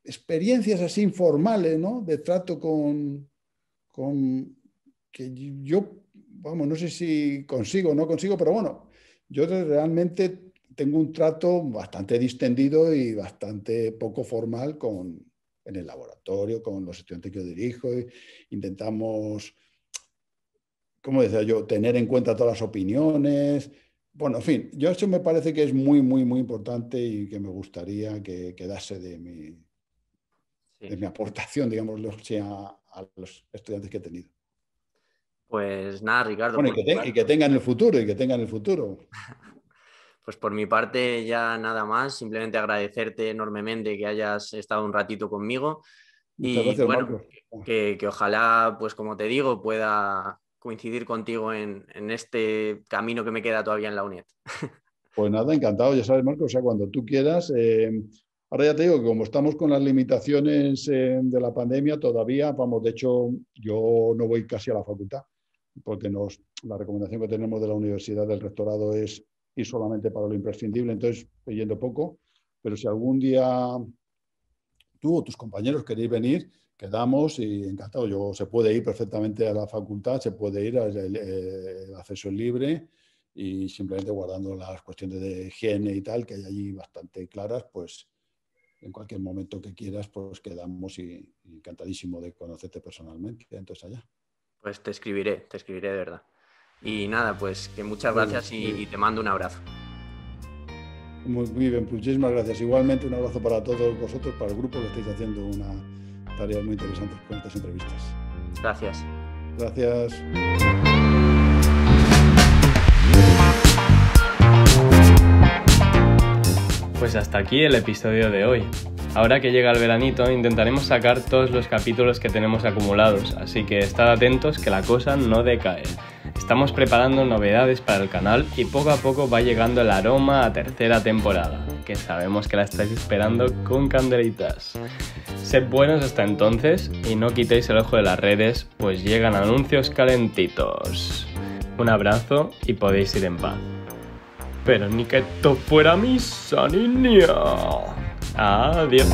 experiencias así informales, ¿no? De trato con, con que yo, vamos, no sé si consigo o no consigo, pero bueno, yo realmente tengo un trato bastante distendido y bastante poco formal con, en el laboratorio, con los estudiantes que yo dirijo, intentamos como decía yo, tener en cuenta todas las opiniones. Bueno, en fin, yo eso me parece que es muy, muy, muy importante y que me gustaría que quedase de mi, de mi aportación, digamos, a, los estudiantes que he tenido. Pues nada, Ricardo. y que, tengan el futuro, y que tengan el futuro. *laughs* Pues por mi parte ya nada más, simplemente agradecerte enormemente que hayas estado un ratito conmigo y que, que, ojalá, pues como te digo, pueda coincidir contigo en, este camino que me queda todavía en la UNED. *laughs* Pues nada, encantado, ya sabes, Marco, o sea, cuando tú quieras. Eh, ahora ya te digo que como estamos con las limitaciones eh, de la pandemia, todavía, vamos, de hecho, yo no voy casi a la facultad, porque nos, la recomendación que tenemos de la universidad, del rectorado, es ir solamente para lo imprescindible, entonces yendo poco, pero si algún día tú o tus compañeros queréis venir, quedamos y encantado. Yo, se puede ir perfectamente a la facultad, se puede ir, al, acceso libre y simplemente guardando las cuestiones de higiene y tal, que hay allí bastante claras, pues en cualquier momento que quieras, pues quedamos y, encantadísimo de conocerte personalmente. Entonces allá. Pues te escribiré, te escribiré de verdad. Y nada, pues que muchas gracias y, te mando un abrazo. muy bien, muchísimas gracias. Igualmente un abrazo para todos vosotros, para el grupo que estáis haciendo una, tareas muy interesantes con estas entrevistas. Gracias. Gracias. Pues hasta aquí el episodio de hoy. Ahora que llega el veranito intentaremos sacar todos los capítulos que tenemos acumulados, así que estad atentos que la cosa no decae. Estamos preparando novedades para el canal y poco a poco va llegando el aroma a tercera temporada, que sabemos que la estáis esperando con candelitas. Sed buenos hasta entonces y no quitéis el ojo de las redes, pues llegan anuncios calentitos. Un abrazo y podéis ir en paz. Pero ni que esto fuera misa, niña. Adiós.